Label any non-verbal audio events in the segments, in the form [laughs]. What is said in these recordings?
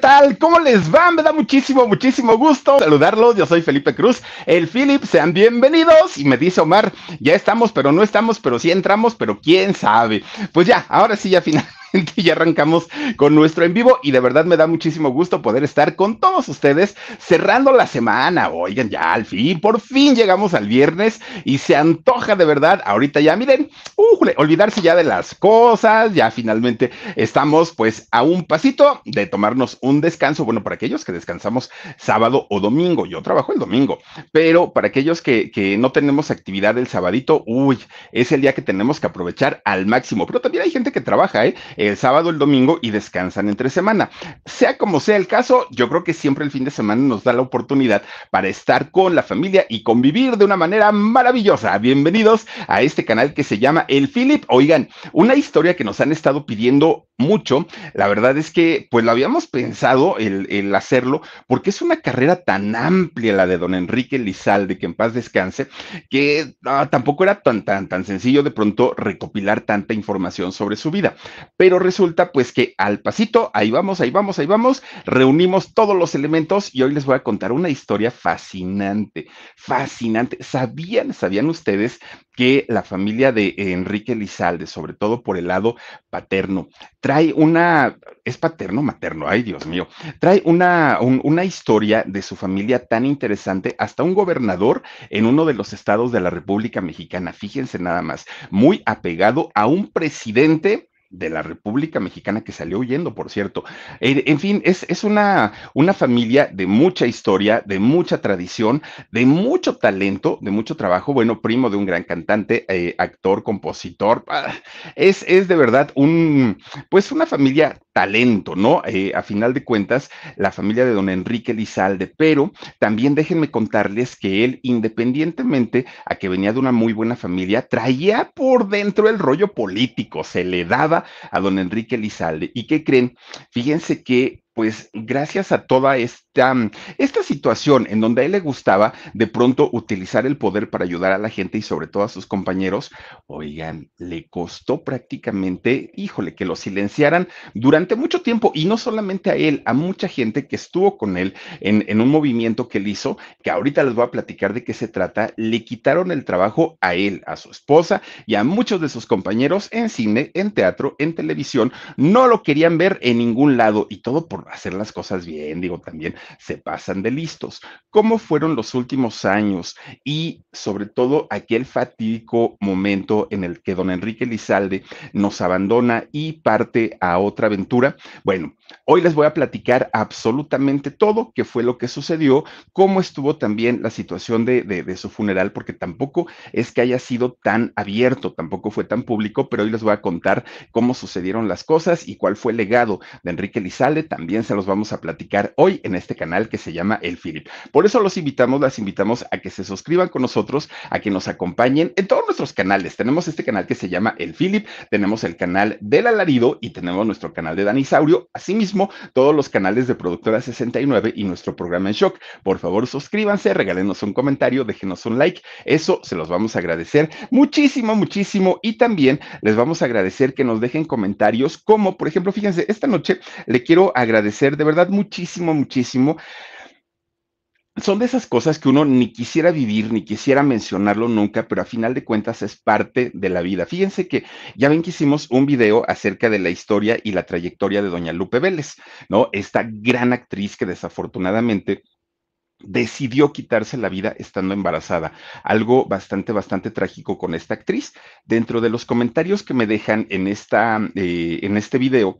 tal? ¿Cómo les va? Me da muchísimo, muchísimo gusto saludarlos. Yo soy Felipe Cruz, el Philip. Sean bienvenidos. Y me dice Omar, ya estamos, pero no estamos, pero sí entramos, pero quién sabe. Pues ya, ahora sí, ya final y [laughs] ya arrancamos con nuestro en vivo y de verdad me da muchísimo gusto poder estar con todos ustedes cerrando la semana. Oigan, ya al fin, por fin llegamos al viernes y se antoja de verdad. Ahorita ya, miren, olvidarse ya de las cosas, ya finalmente estamos pues a un pasito de tomarnos un descanso. Bueno, para aquellos que descansamos sábado o domingo, yo trabajo el domingo, pero para aquellos que, que no tenemos actividad el sabadito, uy, es el día que tenemos que aprovechar al máximo. Pero también hay gente que trabaja, ¿eh? el sábado, el domingo y descansan entre semana. Sea como sea el caso, yo creo que siempre el fin de semana nos da la oportunidad para estar con la familia y convivir de una manera maravillosa. Bienvenidos a este canal que se llama El Philip. Oigan, una historia que nos han estado pidiendo mucho, la verdad es que pues lo habíamos pensado el, hacerlo porque es una carrera tan amplia la de don Enrique Lizalde, que en paz descanse, que ah, tampoco era tan, tan, tan sencillo de pronto recopilar tanta información sobre su vida. Pero pero resulta pues que al pasito, ahí vamos, ahí vamos, ahí vamos, reunimos todos los elementos y hoy les voy a contar una historia fascinante, fascinante. ¿Sabían, sabían ustedes que la familia de Enrique Lizalde, sobre todo por el lado paterno, trae una, es paterno, materno, ay Dios mío, trae una, una historia de su familia tan interesante, hasta un gobernador en uno de los estados de la República Mexicana, fíjense nada más, muy apegado a un presidente de la República Mexicana que salió huyendo, por cierto. En, fin, es, una, una, familia de mucha historia, de mucha tradición, de mucho talento, de mucho trabajo. Bueno, primo de un gran cantante, eh, actor, compositor. Ah, es, es de verdad un, pues una familia talento, ¿no? Eh, a final de cuentas, la familia de don Enrique Lizalde, pero también déjenme contarles que él, independientemente a que venía de una muy buena familia, traía por dentro el rollo político, se le daba a don Enrique Lizalde. ¿Y qué creen? Fíjense que pues gracias a toda esta, mm, esta situación en donde a él le gustaba de pronto utilizar el poder para ayudar a la gente y sobre todo a sus compañeros, oigan, le costó prácticamente, híjole, que lo silenciaran durante mucho tiempo y no solamente a él, a mucha gente que estuvo con él en, en un movimiento que él hizo, que ahorita les voy a platicar de qué se trata, le quitaron el trabajo a él, a su esposa y a muchos de sus compañeros en cine, en teatro, en televisión, no lo querían ver en ningún lado y todo por hacer las cosas bien, digo, también se pasan de listos. ¿Cómo fueron los últimos años y sobre todo aquel fatídico momento en el que don Enrique Lizalde nos abandona y parte a otra aventura? Bueno, hoy les voy a platicar absolutamente todo, qué fue lo que sucedió, cómo estuvo también la situación de, de su funeral, porque tampoco es que haya sido tan abierto, tampoco fue tan público, pero hoy les voy a contar cómo sucedieron las cosas y cuál fue el legado de Enrique Lizalde también también se los vamos a platicar hoy en este canal que se llama El Philip. Por eso los invitamos, las invitamos a que se suscriban con nosotros, a que nos acompañen en todos nuestros canales. Tenemos este canal que se llama El Philip, tenemos el canal del alarido y tenemos nuestro canal de Danisaurio, asimismo todos los canales de Productora 69 y nuestro programa en shock. Por favor, suscríbanse, regálenos un comentario, déjenos un like, eso se los vamos a agradecer muchísimo, muchísimo y también les vamos a agradecer que nos dejen comentarios como, por ejemplo, fíjense, esta noche le quiero agradecer agradecer de verdad muchísimo, muchísimo. Son de esas cosas que uno ni quisiera vivir, ni quisiera mencionarlo nunca, pero a final de cuentas es parte de la vida. Fíjense que ya ven que hicimos un video acerca de la historia y la trayectoria de doña Lupe Vélez, ¿no? Esta gran actriz que desafortunadamente decidió quitarse la vida estando embarazada. Algo bastante, bastante trágico con esta actriz. Dentro de los comentarios que me dejan en, esta, eh, en este video,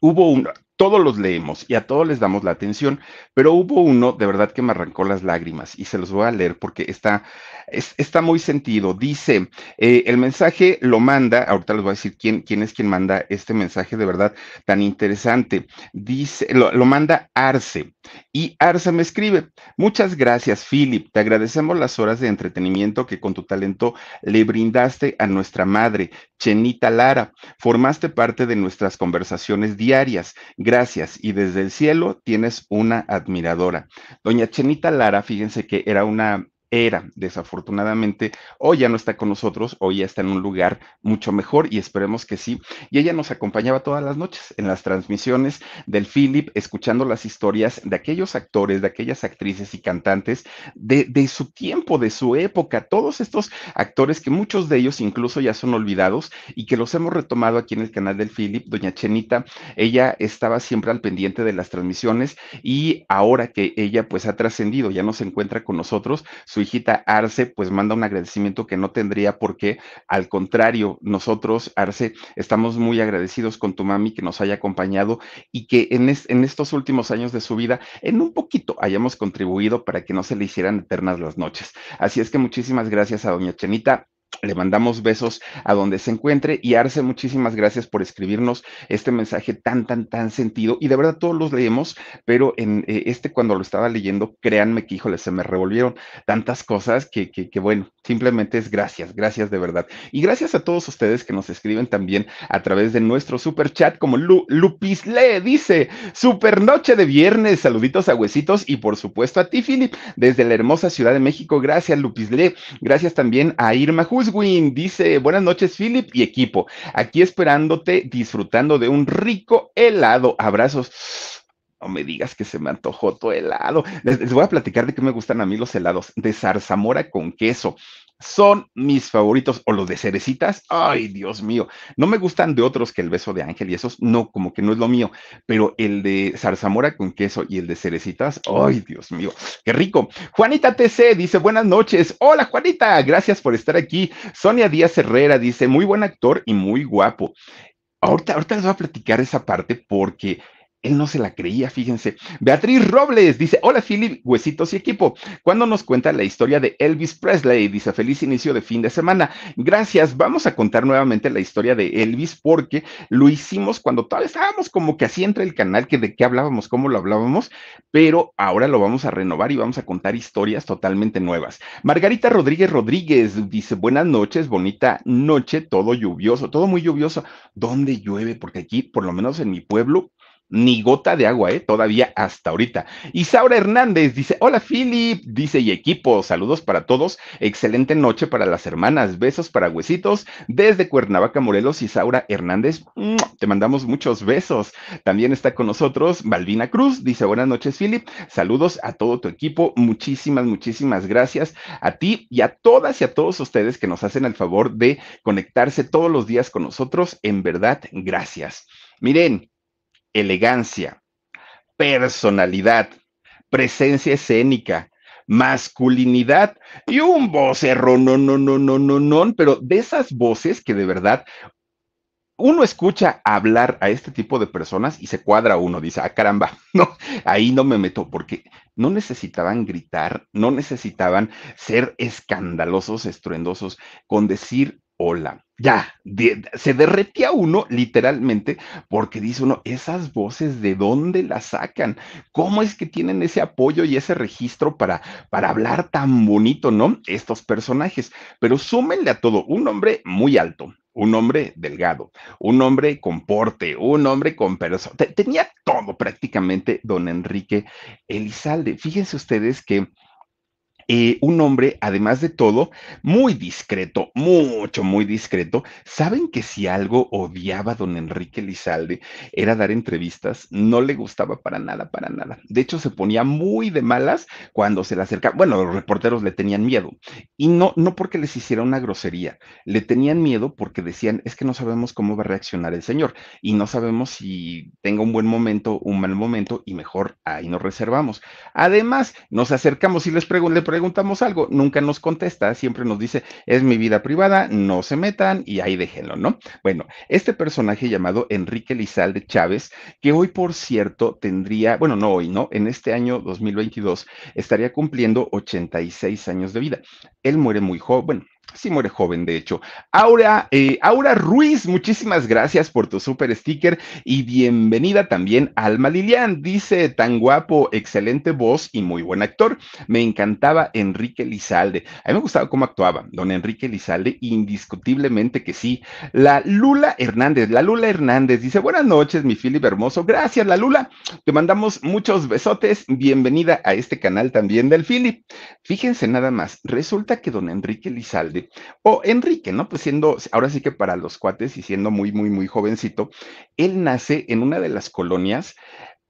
hubo un, todos los leemos y a todos les damos la atención, pero hubo uno de verdad que me arrancó las lágrimas y se los voy a leer porque está, está muy sentido. Dice, eh, el mensaje lo manda, ahorita les voy a decir quién, quién es quien manda este mensaje de verdad tan interesante. Dice, lo, lo manda Arce y Arce me escribe, muchas gracias Philip, te agradecemos las horas de entretenimiento que con tu talento le brindaste a nuestra madre, Chenita Lara. Formaste parte de nuestras conversaciones diarias Gracias. Y desde el cielo tienes una admiradora. Doña Chenita Lara, fíjense que era una era, desafortunadamente. Hoy ya no está con nosotros, hoy ya está en un lugar mucho mejor y esperemos que sí. Y ella nos acompañaba todas las noches en las transmisiones del Philip, escuchando las historias de aquellos actores, de aquellas actrices y cantantes de, de su tiempo, de su época, todos estos actores que muchos de ellos incluso ya son olvidados y que los hemos retomado aquí en el canal del Philip. Doña Chenita, ella estaba siempre al pendiente de las transmisiones y ahora que ella pues ha trascendido, ya no se encuentra con nosotros, su hijita Arce, pues manda un agradecimiento que no tendría porque Al contrario, nosotros, Arce, estamos muy agradecidos con tu mami que nos haya acompañado y que en, en estos últimos años de su vida, en un poquito, hayamos contribuido para que no se le hicieran eternas las noches. Así es que muchísimas gracias a doña Chenita le mandamos besos a donde se encuentre y Arce, muchísimas gracias por escribirnos este mensaje tan, tan, tan sentido. Y de verdad todos los leemos, pero en eh, este cuando lo estaba leyendo, créanme que, híjole, se me revolvieron tantas cosas que, que, bueno, simplemente es gracias, gracias de verdad. Y gracias a todos ustedes que nos escriben también a través de nuestro super chat, como Lu, Lupis Le dice, super noche de viernes, saluditos a huesitos y por supuesto a ti, Filip desde la hermosa Ciudad de México. Gracias, Lupis Le. Gracias también a Irma Jul dice, buenas noches Philip y equipo, aquí esperándote, disfrutando de un rico helado, abrazos. No me digas que se me antojó todo helado. Les, les voy a platicar de qué me gustan a mí los helados, de zarzamora con queso son mis favoritos o los de cerecitas. Ay, Dios mío. No me gustan de otros que el beso de ángel y esos no, como que no es lo mío, pero el de zarzamora con queso y el de cerecitas. Ay, Dios mío. Qué rico. Juanita TC dice buenas noches. Hola, Juanita. Gracias por estar aquí. Sonia Díaz Herrera dice muy buen actor y muy guapo. Ahorita, ahorita les voy a platicar esa parte porque él no se la creía, fíjense. Beatriz Robles dice, hola Philip, huesitos y equipo. ¿Cuándo nos cuenta la historia de Elvis Presley? Dice, feliz inicio de fin de semana. Gracias, vamos a contar nuevamente la historia de Elvis porque lo hicimos cuando todavía estábamos como que así entre el canal, que de qué hablábamos, cómo lo hablábamos, pero ahora lo vamos a renovar y vamos a contar historias totalmente nuevas. Margarita Rodríguez Rodríguez dice, buenas noches, bonita noche, todo lluvioso, todo muy lluvioso. ¿Dónde llueve? Porque aquí, por lo menos en mi pueblo, ni gota de agua, ¿eh? todavía hasta ahorita. Isaura Hernández dice, hola Philip, dice y equipo, saludos para todos, excelente noche para las hermanas, besos para huesitos desde Cuernavaca, Morelos, Isaura Hernández, te mandamos muchos besos. También está con nosotros Valdina Cruz, dice buenas noches Philip, saludos a todo tu equipo, muchísimas, muchísimas gracias a ti y a todas y a todos ustedes que nos hacen el favor de conectarse todos los días con nosotros, en verdad, gracias. Miren, elegancia, personalidad, presencia escénica, masculinidad y un vocerro, no, no, no, no, no, no, pero de esas voces que de verdad uno escucha hablar a este tipo de personas y se cuadra uno, dice, ah, caramba, [laughs] no, ahí no me meto, porque no necesitaban gritar, no necesitaban ser escandalosos, estruendosos, con decir hola. Ya, se derretía uno literalmente porque dice uno, esas voces, ¿de dónde las sacan? ¿Cómo es que tienen ese apoyo y ese registro para, para hablar tan bonito, ¿no? Estos personajes. Pero súmenle a todo, un hombre muy alto, un hombre delgado, un hombre con porte, un hombre con persona. Tenía todo prácticamente don Enrique Elizalde. Fíjense ustedes que eh, un hombre, además de todo, muy discreto, mucho, muy discreto. Saben que si algo odiaba don Enrique Lizalde era dar entrevistas, no le gustaba para nada, para nada. De hecho, se ponía muy de malas cuando se le acercaba. Bueno, los reporteros le tenían miedo y no, no porque les hiciera una grosería, le tenían miedo porque decían, es que no sabemos cómo va a reaccionar el señor y no sabemos si tenga un buen momento, un mal momento y mejor ahí nos reservamos. Además, nos acercamos y les pregunté preguntamos algo, nunca nos contesta, siempre nos dice, es mi vida privada, no se metan y ahí déjenlo, ¿no? Bueno, este personaje llamado Enrique Lizalde Chávez, que hoy, por cierto, tendría, bueno, no hoy, ¿no? En este año 2022 estaría cumpliendo 86 años de vida. Él muere muy joven, bueno, Sí muere joven, de hecho. Aura, eh, Aura Ruiz, muchísimas gracias por tu super sticker y bienvenida también Alma Lilian. Dice, tan guapo, excelente voz y muy buen actor. Me encantaba Enrique Lizalde. A mí me gustaba cómo actuaba don Enrique Lizalde, indiscutiblemente que sí. La Lula Hernández, la Lula Hernández dice, buenas noches, mi Philip hermoso. Gracias, la Lula. Te mandamos muchos besotes. Bienvenida a este canal también del Philip. Fíjense nada más, resulta que don Enrique Lizalde o Enrique, ¿no? Pues siendo, ahora sí que para los cuates y siendo muy, muy, muy jovencito, él nace en una de las colonias,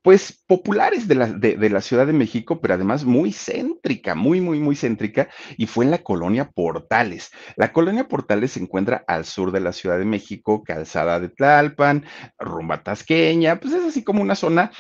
pues populares de la, de, de la, Ciudad de México, pero además muy céntrica, muy, muy, muy céntrica, y fue en la colonia Portales. La colonia Portales se encuentra al sur de la Ciudad de México, calzada de Tlalpan, rumba tasqueña, pues es así como una zona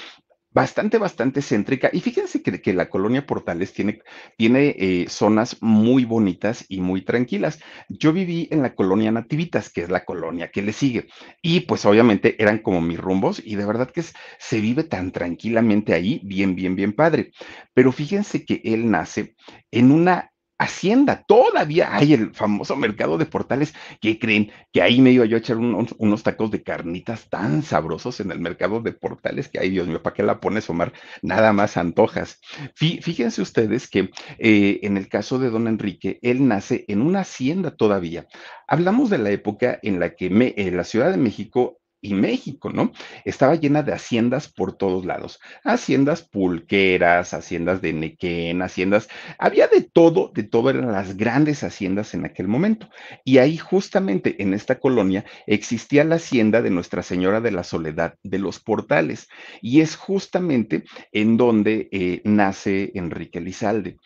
bastante, bastante céntrica. Y fíjense que, la colonia Portales tiene, tiene eh, zonas muy bonitas y muy tranquilas. Yo viví en la colonia Nativitas, que es la colonia que le sigue. Y pues obviamente eran como mis rumbos y de verdad que se vive tan tranquilamente ahí, bien, bien, bien padre. Pero fíjense que él nace en una Hacienda. Todavía hay el famoso mercado de portales. que creen? Que ahí me iba yo a echar unos, tacos de carnitas tan sabrosos en el mercado de portales que, ay Dios mío, ¿para qué la pones, Omar? Nada más antojas. Fíjense ustedes que eh, en el caso de don Enrique, él nace en una hacienda todavía. Hablamos de la época en la que me, la Ciudad de México y México, ¿no? Estaba llena de haciendas por todos lados, haciendas pulqueras, haciendas de Nequén, haciendas, había de todo, de todas las grandes haciendas en aquel momento. Y ahí justamente en esta colonia existía la hacienda de Nuestra Señora de la Soledad de los Portales, y es justamente en donde eh, nace Enrique Lizalde.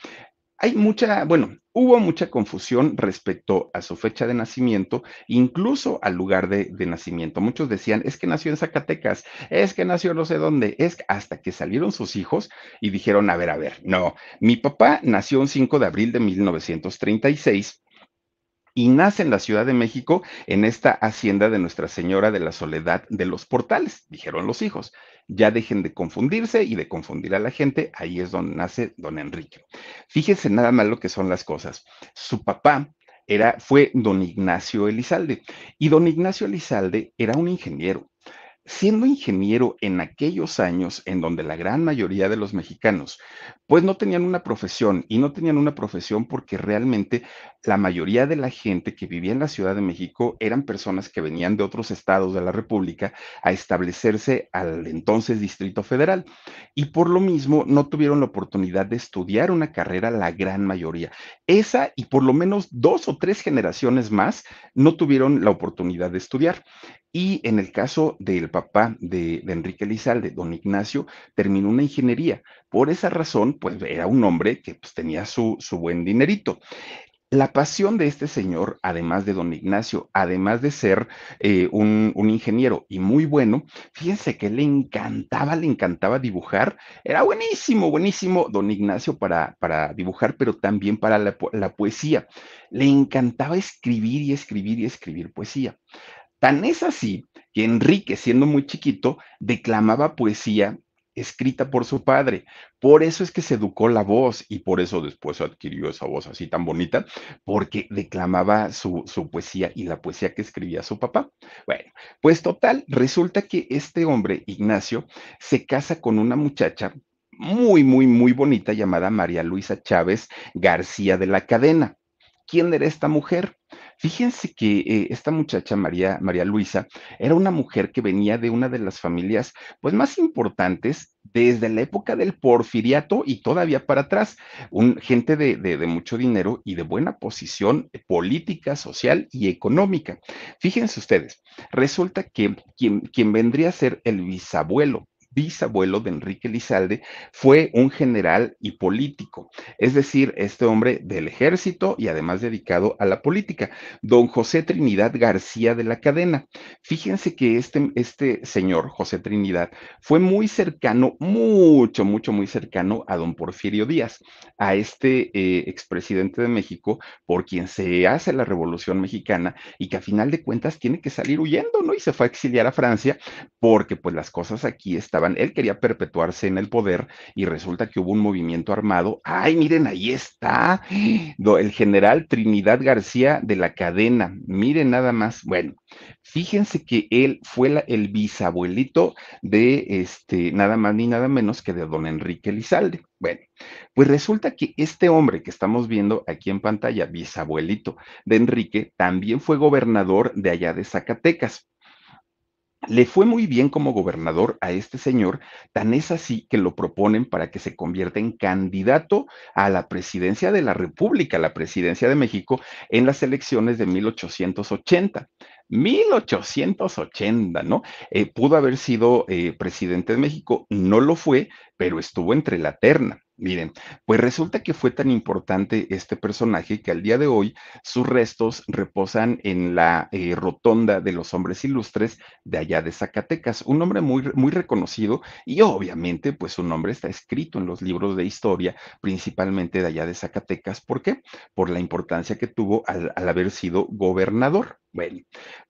Hay mucha, bueno, hubo mucha confusión respecto a su fecha de nacimiento, incluso al lugar de, nacimiento. Muchos decían, es que nació en Zacatecas, es que nació no sé dónde, es hasta que salieron sus hijos y dijeron, a ver, a ver, no, mi papá nació un 5 de abril de 1936 y nace en la Ciudad de México en esta hacienda de Nuestra Señora de la Soledad de los Portales, dijeron los hijos. Ya dejen de confundirse y de confundir a la gente, ahí es donde nace don Enrique. Fíjense nada más lo que son las cosas. Su papá era, fue don Ignacio Elizalde y don Ignacio Elizalde era un ingeniero. Siendo ingeniero en aquellos años en donde la gran mayoría de los mexicanos pues no tenían una profesión y no tenían una profesión porque realmente la mayoría de la gente que vivía en la Ciudad de México eran personas que venían de otros estados de la República a establecerse al entonces Distrito Federal y por lo mismo no tuvieron la oportunidad de estudiar una carrera la gran mayoría. Esa y por lo menos dos o tres generaciones más no tuvieron la oportunidad de estudiar. Y en el caso del papá de, Enrique Lizalde, don Ignacio, terminó una ingeniería por esa razón, pues era un hombre que pues, tenía su, buen dinerito. La pasión de este señor, además de don Ignacio, además de ser eh, un, ingeniero y muy bueno, fíjense que le encantaba, le encantaba dibujar. Era buenísimo, buenísimo don Ignacio para, dibujar, pero también para la poesía. Le encantaba escribir y escribir y escribir poesía. Tan es así que Enrique, siendo muy chiquito, declamaba poesía escrita por su padre. Por eso es que se educó la voz y por eso después adquirió esa voz así tan bonita, porque declamaba su, su poesía y la poesía que escribía su papá. Bueno, pues total, resulta que este hombre, Ignacio, se casa con una muchacha muy, muy, muy bonita llamada María Luisa Chávez García de la Cadena. ¿Quién era esta mujer? Fíjense que eh, esta muchacha, María, María Luisa, era una mujer que venía de una de las familias pues, más importantes desde la época del porfiriato y todavía para atrás, un, gente de, mucho dinero y de buena posición política, social y económica. Fíjense ustedes, resulta que quien, quien vendría a ser el bisabuelo bisabuelo de Enrique Lizalde, fue un general y político, es decir, este hombre del ejército y además dedicado a la política, don José Trinidad García de la Cadena. Fíjense que este, este señor, José Trinidad, fue muy cercano, mucho, mucho, muy cercano a don Porfirio Díaz, a este eh, expresidente de México, por quien se hace la Revolución Mexicana y que a final de cuentas tiene que salir huyendo, ¿no? Y se fue a exiliar a Francia porque pues las cosas aquí están él quería perpetuarse en el poder y resulta que hubo un movimiento armado. Ay, miren, ahí está el general Trinidad García de la cadena. Miren nada más. Bueno, fíjense que él fue el bisabuelito de este, nada más ni nada menos que de don Enrique Lizalde. Bueno, pues resulta que este hombre que estamos viendo aquí en pantalla, bisabuelito de Enrique, también fue gobernador de allá de Zacatecas. Le fue muy bien como gobernador a este señor, tan es así que lo proponen para que se convierta en candidato a la presidencia de la República, la presidencia de México, en las elecciones de 1880. 1880, ¿no? Eh, pudo haber sido eh, presidente de México, no lo fue, pero estuvo entre la terna. Miren, pues resulta que fue tan importante este personaje que al día de hoy sus restos reposan en la eh, rotonda de los hombres ilustres de allá de Zacatecas, un hombre muy, muy reconocido y obviamente pues su nombre está escrito en los libros de historia, principalmente de allá de Zacatecas. ¿Por qué? Por la importancia que tuvo al, al haber sido gobernador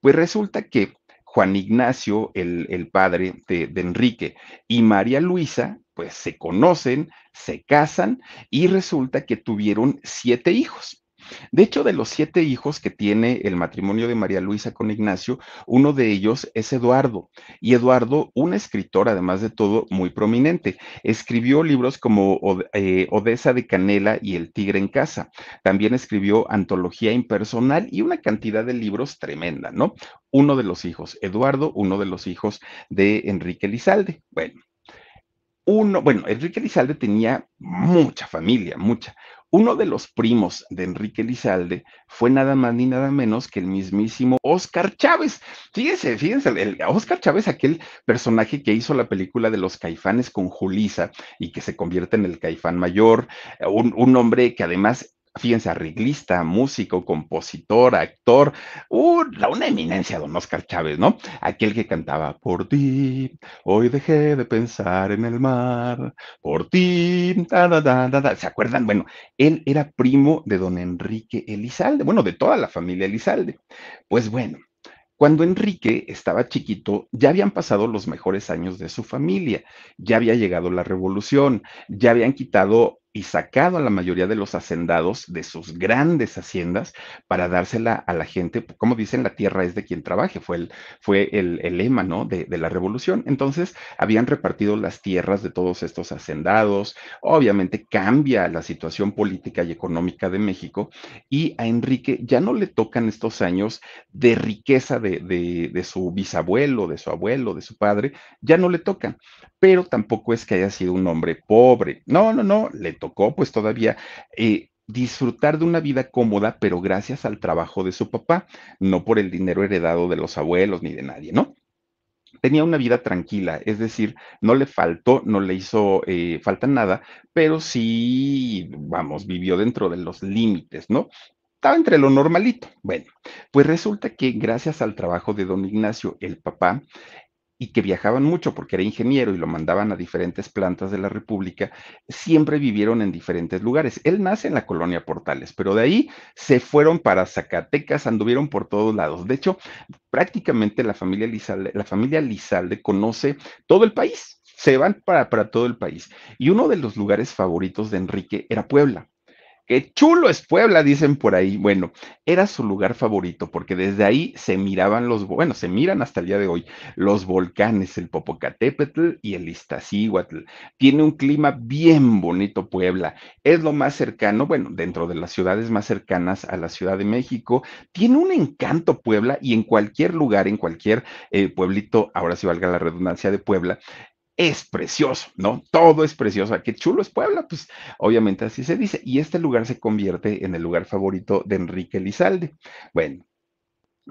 pues resulta que Juan Ignacio, el, padre de, de, Enrique, y María Luisa, pues se conocen, se casan y resulta que tuvieron siete hijos. De hecho, de los siete hijos que tiene el matrimonio de María Luisa con Ignacio, uno de ellos es Eduardo. Y Eduardo, un escritor, además de todo, muy prominente, escribió libros como eh, Odessa de Canela y El Tigre en Casa. También escribió Antología Impersonal y una cantidad de libros tremenda, ¿no? Uno de los hijos, Eduardo, uno de los hijos de Enrique Lizalde. Bueno. Uno, bueno, Enrique Lizalde tenía mucha familia, mucha uno de los primos de Enrique Lizalde fue nada más ni nada menos que el mismísimo Oscar Chávez. Fíjense, fíjense, el Oscar Chávez, aquel personaje que hizo la película de los caifanes con Julisa y que se convierte en el caifán mayor, un, un hombre que además fíjense, arreglista, músico, compositor, actor, uh, una eminencia, don Oscar Chávez, ¿no? Aquel que cantaba, por ti, hoy dejé de pensar en el mar, por ti, da, da, da, da, ¿se acuerdan? Bueno, él era primo de don Enrique Elizalde, bueno, de toda la familia Elizalde. Pues bueno. Cuando Enrique estaba chiquito, ya habían pasado los mejores años de su familia, ya había llegado la revolución, ya habían quitado y sacado a la mayoría de los hacendados de sus grandes haciendas para dársela a la gente, como dicen, la tierra es de quien trabaje, fue el, fue el, lema ¿no? de, la revolución. Entonces, habían repartido las tierras de todos estos hacendados, obviamente cambia la situación política y económica de México, y a Enrique ya no le tocan estos años de riqueza de, de, de su bisabuelo, de su abuelo, de su padre, ya no le tocan, pero tampoco es que haya sido un hombre pobre. No, no, no, le tocó pues todavía eh, disfrutar de una vida cómoda, pero gracias al trabajo de su papá, no por el dinero heredado de los abuelos ni de nadie, ¿no? Tenía una vida tranquila, es decir, no le faltó, no le hizo eh, falta nada, pero sí, vamos, vivió dentro de los límites, ¿no? estaba entre lo normalito. Bueno, pues resulta que gracias al trabajo de don Ignacio, el papá, y que viajaban mucho porque era ingeniero y lo mandaban a diferentes plantas de la República, siempre vivieron en diferentes lugares. Él nace en la colonia Portales, pero de ahí se fueron para Zacatecas, anduvieron por todos lados. De hecho, prácticamente la familia Lizalde, la familia Lizalde conoce todo el país, se van para, para todo el país. Y uno de los lugares favoritos de Enrique era Puebla. Qué chulo es Puebla, dicen por ahí. Bueno, era su lugar favorito porque desde ahí se miraban los, bueno, se miran hasta el día de hoy los volcanes, el Popocatépetl y el Iztaccíhuatl. Tiene un clima bien bonito Puebla. Es lo más cercano, bueno, dentro de las ciudades más cercanas a la Ciudad de México. Tiene un encanto Puebla y en cualquier lugar, en cualquier eh, pueblito, ahora sí valga la redundancia de Puebla, es precioso, ¿no? Todo es precioso. Qué chulo es Puebla, pues obviamente así se dice. Y este lugar se convierte en el lugar favorito de Enrique Lizalde. Bueno,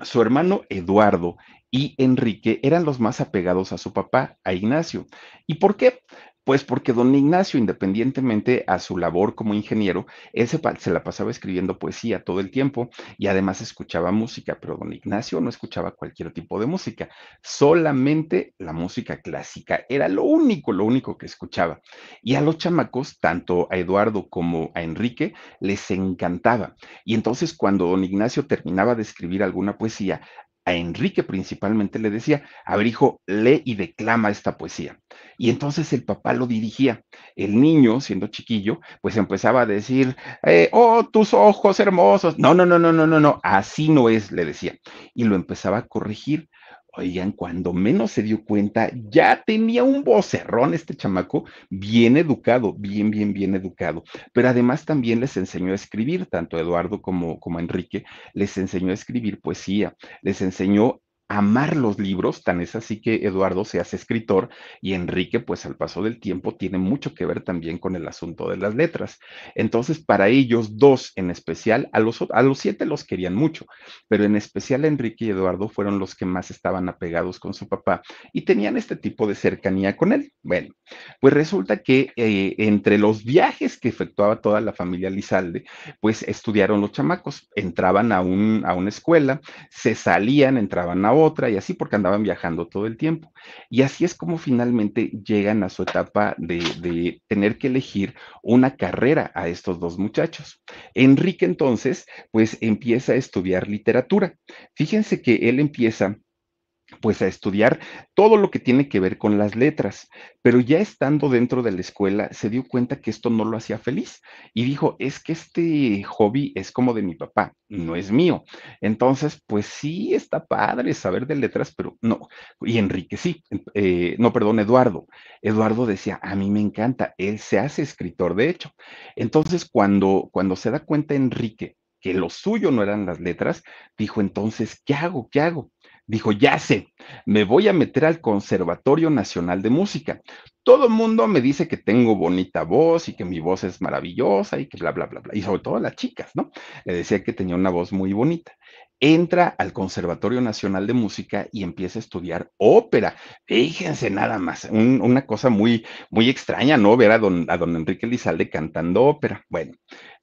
su hermano Eduardo y Enrique eran los más apegados a su papá, a Ignacio. ¿Y por qué? Pues porque don Ignacio, independientemente a su labor como ingeniero, él se, se, la pasaba escribiendo poesía todo el tiempo y además escuchaba música, pero don Ignacio no escuchaba cualquier tipo de música, solamente la música clásica, era lo único, lo único que escuchaba. Y a los chamacos, tanto a Eduardo como a Enrique, les encantaba. Y entonces cuando don Ignacio terminaba de escribir alguna poesía, a Enrique principalmente le decía, a ver hijo, lee y declama esta poesía. Y entonces el papá lo dirigía. El niño, siendo chiquillo, pues empezaba a decir, eh, oh, tus ojos hermosos. No, no, no, no, no, no, no, así no es, le decía. Y lo empezaba a corregir Oigan, cuando menos se dio cuenta, ya tenía un vocerrón este chamaco, bien educado, bien, bien, bien educado. Pero además también les enseñó a escribir, tanto Eduardo como, como Enrique, les enseñó a escribir poesía, les enseñó amar los libros, tan es así que Eduardo se hace escritor y Enrique, pues al paso del tiempo, tiene mucho que ver también con el asunto de las letras. Entonces, para ellos dos en especial, a los, a los siete los querían mucho, pero en especial Enrique y Eduardo fueron los que más estaban apegados con su papá y tenían este tipo de cercanía con él. Bueno, pues resulta que eh, entre los viajes que efectuaba toda la familia Lizalde, pues estudiaron los chamacos, entraban a, un, a una escuela, se salían, entraban a otra y así porque andaban viajando todo el tiempo. Y así es como finalmente llegan a su etapa de, de tener que elegir una carrera a estos dos muchachos. Enrique entonces, pues empieza a estudiar literatura. Fíjense que él empieza pues a estudiar todo lo que tiene que ver con las letras, pero ya estando dentro de la escuela se dio cuenta que esto no lo hacía feliz y dijo, es que este hobby es como de mi papá, no es mío. Entonces, pues sí está padre saber de letras, pero no. Y Enrique sí, eh, no, perdón, Eduardo. Eduardo decía, a mí me encanta, él se hace escritor, de hecho. Entonces, cuando, cuando se da cuenta Enrique que lo suyo no eran las letras, dijo entonces, ¿qué hago? ¿Qué hago? dijo, ya sé, me voy a meter al Conservatorio Nacional de Música. Todo el mundo me dice que tengo bonita voz y que mi voz es maravillosa y que bla, bla, bla, bla. Y sobre todo las chicas, ¿no? Le decía que tenía una voz muy bonita. Entra al Conservatorio Nacional de Música y empieza a estudiar ópera. Fíjense nada más, una cosa muy, muy extraña, ¿no? Ver a a don Enrique Lizalde cantando ópera. Bueno,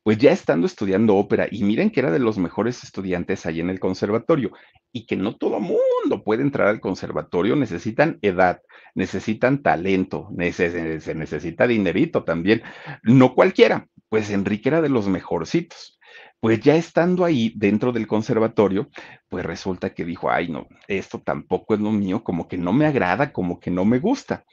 pues ya estando estudiando ópera, y miren que era de los mejores estudiantes ahí en el conservatorio, y que no todo mundo puede entrar al conservatorio, necesitan edad, necesitan talento, se necesita dinerito también, no cualquiera, pues Enrique era de los mejorcitos. Pues ya estando ahí dentro del conservatorio, pues resulta que dijo, ay no, esto tampoco es lo mío, como que no me agrada, como que no me gusta.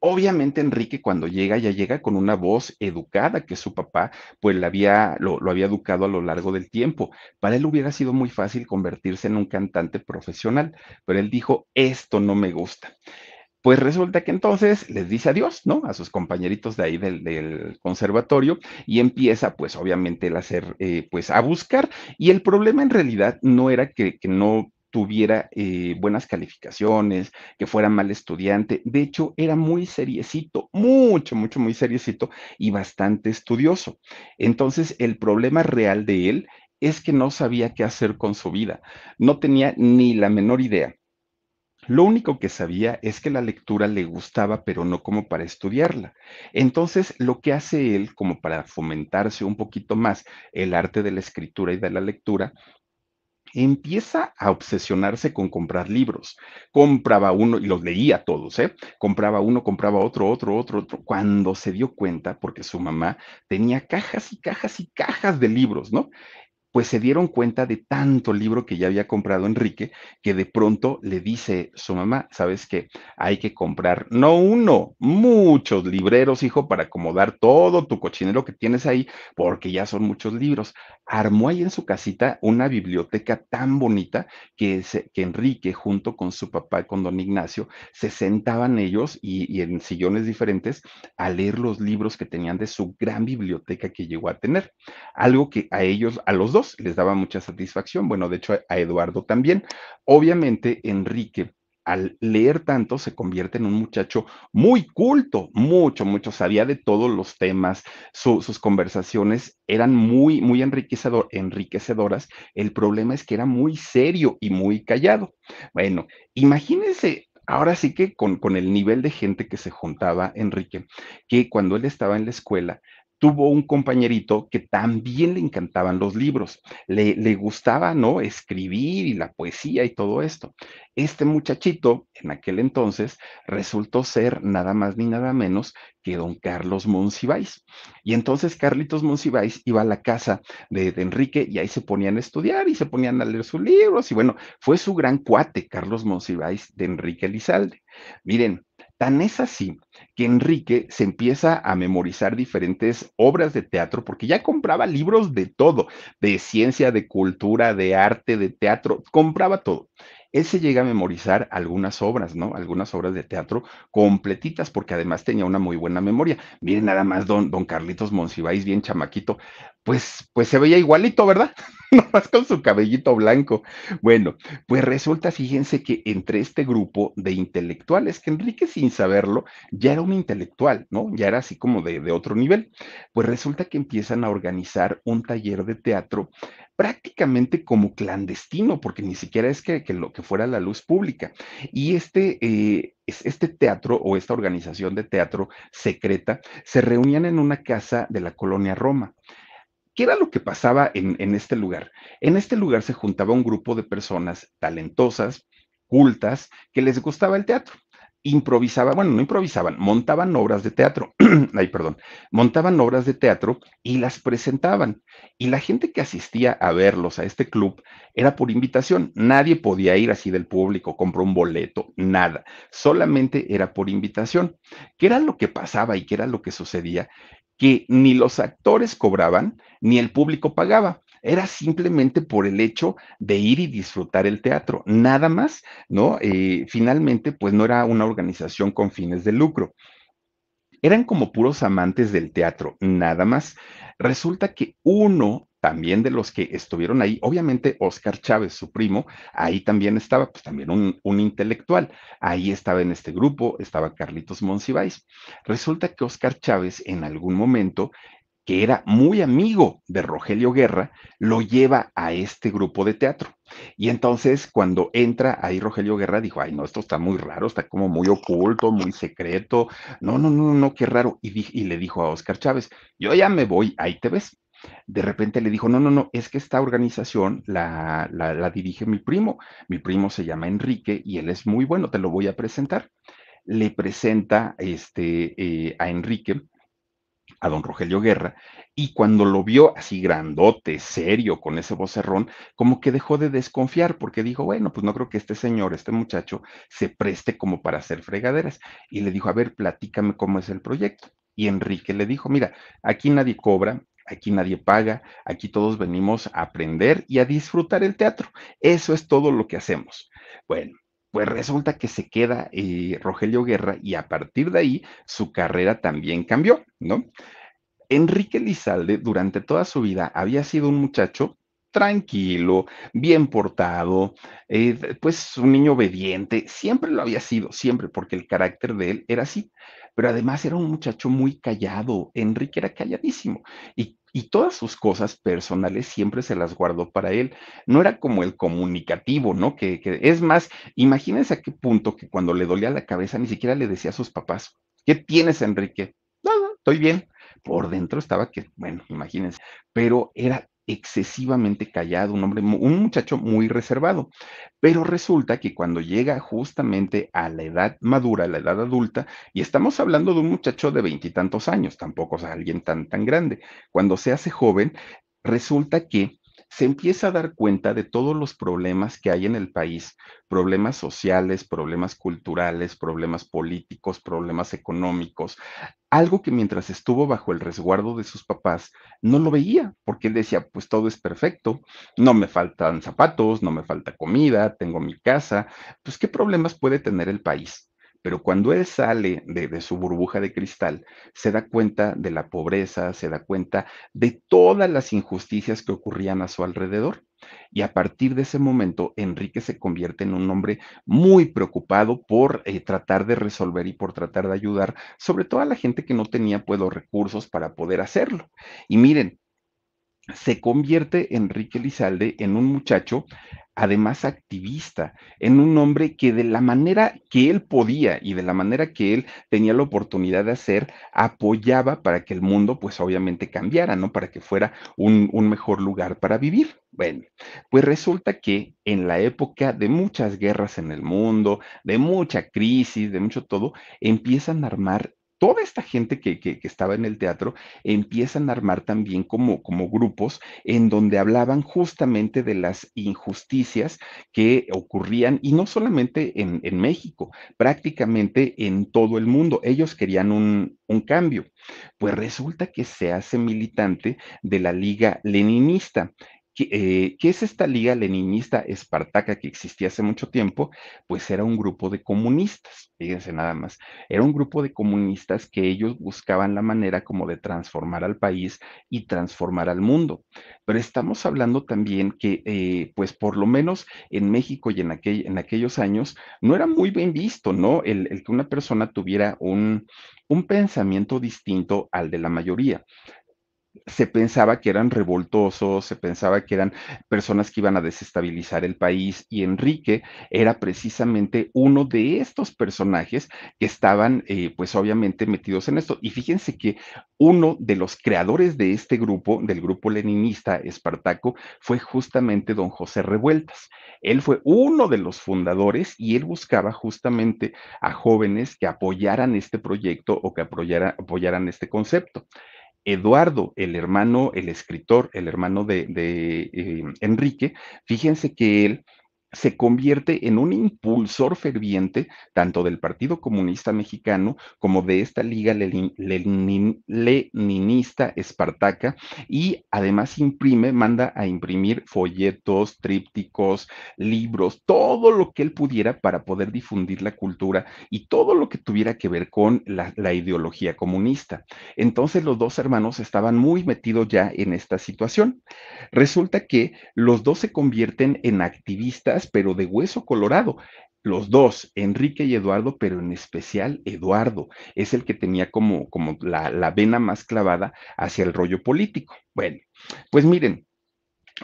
Obviamente Enrique cuando llega ya llega con una voz educada que su papá pues la había, lo, había educado a lo largo del tiempo. Para él hubiera sido muy fácil convertirse en un cantante profesional, pero él dijo, esto no me gusta. Pues resulta que entonces les dice adiós, ¿no? A sus compañeritos de ahí del, conservatorio y empieza pues obviamente el hacer, eh, pues a buscar. Y el problema en realidad no era que, que no tuviera eh, buenas calificaciones, que fuera mal estudiante. De hecho, era muy seriecito, mucho, mucho, muy seriecito y bastante estudioso. Entonces, el problema real de él es que no sabía qué hacer con su vida. No tenía ni la menor idea. Lo único que sabía es que la lectura le gustaba, pero no como para estudiarla. Entonces, lo que hace él, como para fomentarse un poquito más el arte de la escritura y de la lectura, empieza a obsesionarse con comprar libros. Compraba uno y los leía todos, ¿eh? Compraba uno, compraba otro, otro, otro, otro. Cuando se dio cuenta, porque su mamá tenía cajas y cajas y cajas de libros, ¿no? pues se dieron cuenta de tanto libro que ya había comprado Enrique, que de pronto le dice su mamá, ¿sabes que Hay que comprar, no uno, muchos libreros, hijo, para acomodar todo tu cochinero que tienes ahí, porque ya son muchos libros. Armó ahí en su casita una biblioteca tan bonita que, que Enrique, junto con su papá, con don Ignacio, se sentaban ellos y en sillones diferentes a leer los libros que tenían de su gran biblioteca que llegó a tener. Algo que a ellos, a los dos, les daba mucha satisfacción, bueno, de hecho a Eduardo también. Obviamente, Enrique al leer tanto se convierte en un muchacho muy culto, mucho, mucho, sabía de todos los temas, sus conversaciones eran muy, muy enriquecedor, enriquecedoras. El problema es que era muy serio y muy callado. Bueno, imagínense ahora sí que con, el nivel de gente que se juntaba Enrique, que cuando él estaba en la escuela, tuvo un compañerito que también le encantaban los libros, le, le, gustaba, ¿no? Escribir y la poesía y todo esto. Este muchachito, en aquel entonces, resultó ser nada más ni nada menos que don Carlos Monsiváis. Y entonces Carlitos Monsiváis iba a la casa de, Enrique y ahí se ponían a estudiar y se ponían a leer sus libros. Y bueno, fue su gran cuate, Carlos Monsiváis, de Enrique Elizalde. Miren, Tan es así que Enrique se empieza a memorizar diferentes obras de teatro porque ya compraba libros de todo, de ciencia, de cultura, de arte, de teatro, compraba todo. Él se llega a memorizar algunas obras, ¿no? Algunas obras de teatro completitas, porque además tenía una muy buena memoria. Miren nada más don, don Carlitos Monsiváis, bien chamaquito, pues, pues se veía igualito, ¿verdad? [laughs] Nomás con su cabellito blanco. Bueno, pues resulta, fíjense que entre este grupo de intelectuales, que Enrique sin saberlo ya era un intelectual, ¿no? Ya era así como de, de otro nivel, pues resulta que empiezan a organizar un taller de teatro prácticamente como clandestino, porque ni siquiera es que, lo que fuera la luz pública. Y este, eh, este teatro o esta organización de teatro secreta se reunían en una casa de la colonia Roma. ¿Qué era lo que pasaba en este lugar? En este lugar se juntaba un grupo de personas talentosas, cultas, que les gustaba el teatro Improvisaba, bueno, no improvisaban, montaban obras de teatro, [clears throat] ay, perdón, montaban obras de teatro y las presentaban. Y la gente que asistía a verlos a este club era por invitación. Nadie podía ir así del público, compró un boleto, nada. Solamente era por invitación. ¿Qué era lo que pasaba y qué era lo que sucedía? Que ni los actores cobraban, ni el público pagaba. Era simplemente por el hecho de ir y disfrutar el teatro, nada más, ¿no? Eh, finalmente, pues no era una organización con fines de lucro. Eran como puros amantes del teatro, nada más. Resulta que uno también de los que estuvieron ahí, obviamente Oscar Chávez, su primo, ahí también estaba, pues también un, un intelectual, ahí estaba en este grupo, estaba Carlitos Monsiváis. Resulta que Oscar Chávez en algún momento que era muy amigo de Rogelio Guerra, lo lleva a este grupo de teatro. Y entonces cuando entra ahí Rogelio Guerra dijo, ay, no, esto está muy raro, está como muy oculto, muy secreto, no, no, no, no, qué raro. Y, le dijo a Oscar Chávez, yo ya me voy, ahí te ves. De repente le dijo, no, no, no, es que esta organización la, la, dirige mi primo, mi primo se llama Enrique y él es muy bueno, te lo voy a presentar. Le presenta este, eh, a Enrique a don Rogelio Guerra, y cuando lo vio así grandote, serio, con ese vocerrón, como que dejó de desconfiar, porque dijo, bueno, pues no creo que este señor, este muchacho, se preste como para hacer fregaderas. Y le dijo, a ver, platícame cómo es el proyecto. Y Enrique le dijo, mira, aquí nadie cobra, aquí nadie paga, aquí todos venimos a aprender y a disfrutar el teatro. Eso es todo lo que hacemos. Bueno, pues resulta que se queda eh, Rogelio Guerra y a partir de ahí su carrera también cambió, ¿no? Enrique Lizalde durante toda su vida había sido un muchacho tranquilo, bien portado, eh, pues un niño obediente, siempre lo había sido, siempre, porque el carácter de él era así, pero además era un muchacho muy callado, Enrique era calladísimo, y y todas sus cosas personales siempre se las guardó para él. No era como el comunicativo, ¿no? Que, es más, imagínense a qué punto que cuando le dolía la cabeza ni siquiera le decía a sus papás, ¿qué tienes, Enrique? Nada, estoy bien. Por dentro estaba que, bueno, imagínense, pero era excesivamente callado, un hombre, un muchacho muy reservado. Pero resulta que cuando llega justamente a la edad madura, a la edad adulta, y estamos hablando de un muchacho de veintitantos años, tampoco es alguien tan, tan grande, cuando se hace joven, resulta que se empieza a dar cuenta de todos los problemas que hay en el país, problemas sociales, problemas culturales, problemas políticos, problemas económicos, algo que mientras estuvo bajo el resguardo de sus papás no lo veía, porque él decía, pues todo es perfecto, no me faltan zapatos, no me falta comida, tengo mi casa, pues qué problemas puede tener el país. Pero cuando él sale de, su burbuja de cristal, se da cuenta de la pobreza, se da cuenta de todas las injusticias que ocurrían a su alrededor. Y a partir de ese momento, Enrique se convierte en un hombre muy preocupado por eh, tratar de resolver y por tratar de ayudar, sobre todo a la gente que no tenía pues recursos para poder hacerlo. Y miren, se convierte Enrique Lizalde en un muchacho además activista, en un hombre que de la manera que él podía y de la manera que él tenía la oportunidad de hacer, apoyaba para que el mundo pues obviamente cambiara, ¿no? Para que fuera un, un mejor lugar para vivir. Bueno, pues resulta que en la época de muchas guerras en el mundo, de mucha crisis, de mucho todo, empiezan a armar toda esta gente que, estaba en el teatro empiezan a armar también como, como grupos en donde hablaban justamente de las injusticias que ocurrían y no solamente en, México, prácticamente en todo el mundo. Ellos querían un, un cambio. Pues resulta que se hace militante de la Liga Leninista. ¿Qué, eh, es esta liga leninista espartaca que existía hace mucho tiempo? Pues era un grupo de comunistas, fíjense nada más, era un grupo de comunistas que ellos buscaban la manera como de transformar al país y transformar al mundo. Pero estamos hablando también que, eh, pues por lo menos en México y en, en aquellos años, no era muy bien visto, ¿no? El, que una persona tuviera un, un pensamiento distinto al de la mayoría se pensaba que eran revoltosos, se pensaba que eran personas que iban a desestabilizar el país y Enrique era precisamente uno de estos personajes que estaban eh, pues obviamente metidos en esto. Y fíjense que uno de los creadores de este grupo, del grupo leninista Espartaco, fue justamente don José Revueltas. Él fue uno de los fundadores y él buscaba justamente a jóvenes que apoyaran este proyecto o que apoyaran este concepto. Eduardo, el hermano, el escritor, el hermano de, eh, Enrique, fíjense que él se convierte en un impulsor ferviente tanto del Partido Comunista Mexicano como de esta liga leninista espartaca y además imprime, manda a imprimir folletos, trípticos, libros, todo lo que él pudiera para poder difundir la cultura y todo lo que tuviera que ver con la ideología comunista. Entonces los dos hermanos estaban muy metidos ya en esta situación. Resulta que los dos se convierten en activistas pero de hueso colorado. Los dos, Enrique y Eduardo, pero en especial Eduardo, es el que tenía como, como la, vena más clavada hacia el rollo político. Bueno, pues miren,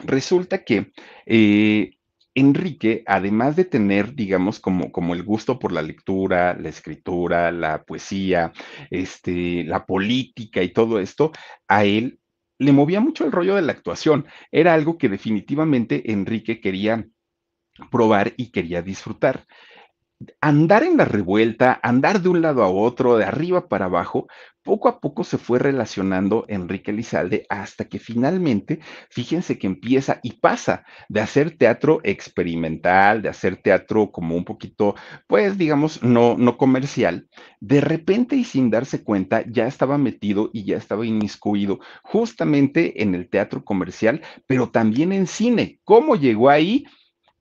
resulta que eh, Enrique, además de tener, digamos, como, como, el gusto por la lectura, la escritura, la poesía, este, la política y todo esto, a él le movía mucho el rollo de la actuación. Era algo que definitivamente Enrique quería probar y quería disfrutar. Andar en la revuelta, andar de un lado a otro, de arriba para abajo, poco a poco se fue relacionando Enrique Lizalde hasta que finalmente, fíjense que empieza y pasa de hacer teatro experimental, de hacer teatro como un poquito, pues digamos, no, no comercial, de repente y sin darse cuenta ya estaba metido y ya estaba inmiscuido justamente en el teatro comercial, pero también en cine. ¿Cómo llegó ahí?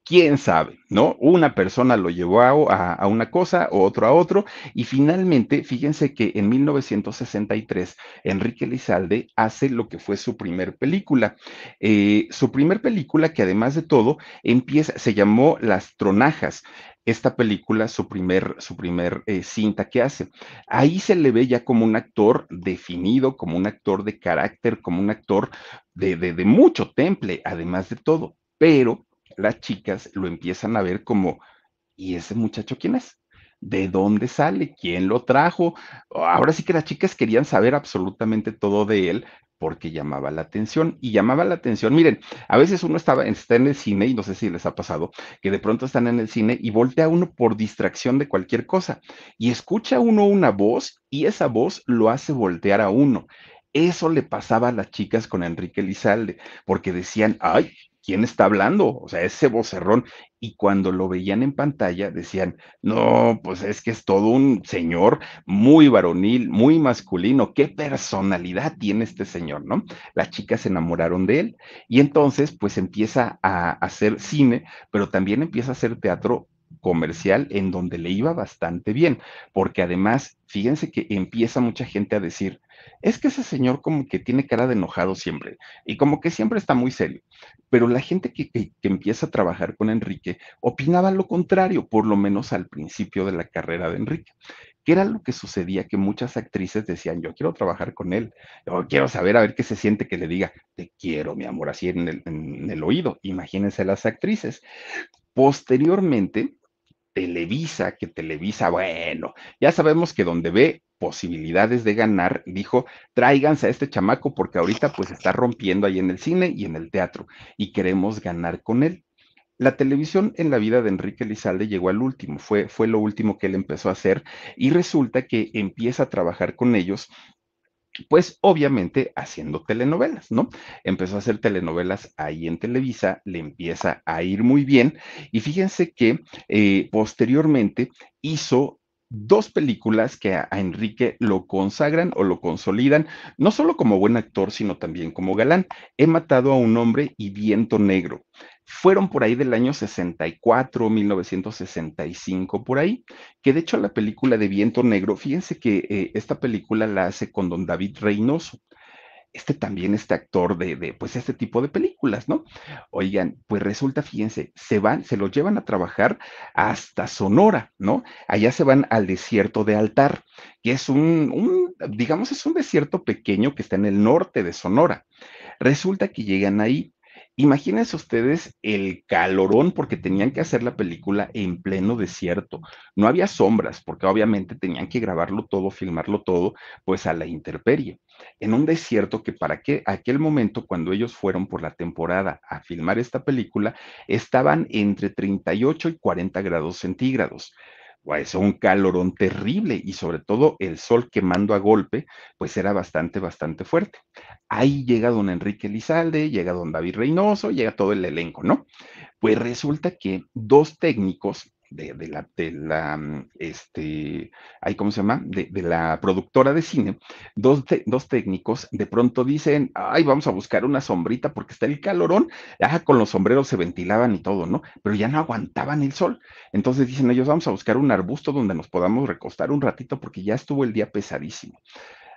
quién sabe, ¿no? Una persona lo llevó a, una cosa, otro a otro, y finalmente, fíjense que en 1963, Enrique Lizalde hace lo que fue su primer película. Eh, su primer película, que además de todo, empieza, se llamó Las Tronajas esta película, su primer, su primer eh, cinta que hace. Ahí se le ve ya como un actor definido, como un actor de carácter, como un actor de mucho temple, además de todo. Pero las chicas lo empiezan a ver como, ¿y ese muchacho quién es? ¿De dónde sale? ¿Quién lo trajo? Ahora sí que las chicas querían saber absolutamente todo de él porque llamaba la atención y llamaba la atención. Miren, a veces uno estaba, está en el cine y no sé si les ha pasado, que de pronto están en el cine y voltea uno por distracción de cualquier cosa y escucha uno una voz y esa voz lo hace voltear a uno. Eso le pasaba a las chicas con Enrique Lizalde, porque decían, ay, ¿quién está hablando? O sea, ese vocerrón. Y cuando lo veían en pantalla decían, no, pues es que es todo un señor muy varonil, muy masculino, qué personalidad tiene este señor, ¿no? Las chicas se enamoraron de él y entonces pues empieza a hacer cine, pero también empieza a hacer teatro comercial en donde le iba bastante bien, porque además, fíjense que empieza mucha gente a decir, es que ese señor como que tiene cara de enojado siempre y como que siempre está muy serio, pero la gente que, empieza a trabajar con Enrique opinaba lo contrario, por lo menos al principio de la carrera de Enrique. que era lo que sucedía? Que muchas actrices decían, yo quiero trabajar con él, yo quiero saber a ver qué se siente que le diga, te quiero, mi amor, así en en el oído. Imagínense las actrices. Posteriormente, Televisa, que Televisa, bueno, ya sabemos que donde ve posibilidades de ganar, dijo, tráiganse a este chamaco porque ahorita pues está rompiendo ahí en el cine y en el teatro y queremos ganar con él. La televisión en la vida de Enrique Lizalde llegó al último, fue, fue lo último que él empezó a hacer y resulta que empieza a trabajar con ellos pues obviamente haciendo telenovelas, ¿no? Empezó a hacer telenovelas ahí en Televisa, le empieza a ir muy bien y fíjense que eh, posteriormente hizo dos películas que a, Enrique lo consagran o lo consolidan, no solo como buen actor, sino también como galán. He matado a un hombre y viento negro fueron por ahí del año 64, 1965, por ahí, que de hecho la película de Viento Negro, fíjense que eh, esta película la hace con don David Reynoso. Este también, este actor de, de, pues, este tipo de películas, ¿no? Oigan, pues resulta, fíjense, se van, se los llevan a trabajar hasta Sonora, ¿no? Allá se van al desierto de Altar, que es un, un digamos, es un desierto pequeño que está en el norte de Sonora. Resulta que llegan ahí Imagínense ustedes el calorón porque tenían que hacer la película en pleno desierto. No había sombras porque obviamente tenían que grabarlo todo, filmarlo todo, pues a la intemperie. En un desierto que para que aquel momento cuando ellos fueron por la temporada a filmar esta película estaban entre 38 y 40 grados centígrados. Es un calorón terrible y sobre todo el sol quemando a golpe, pues era bastante, bastante fuerte. Ahí llega don Enrique Lizalde, llega don David Reynoso, llega todo el elenco, ¿no? Pues resulta que dos técnicos de, la, mm, este, ¿cómo se llama? De, la productora de cine, dos, dos, técnicos de pronto dicen, ay, vamos a buscar una sombrita porque está el calorón, con los sombreros se ventilaban y todo, ¿no? Pero ya no aguantaban el sol. Entonces dicen ellos, vamos a buscar un arbusto donde nos podamos recostar un ratito porque ya estuvo el día pesadísimo.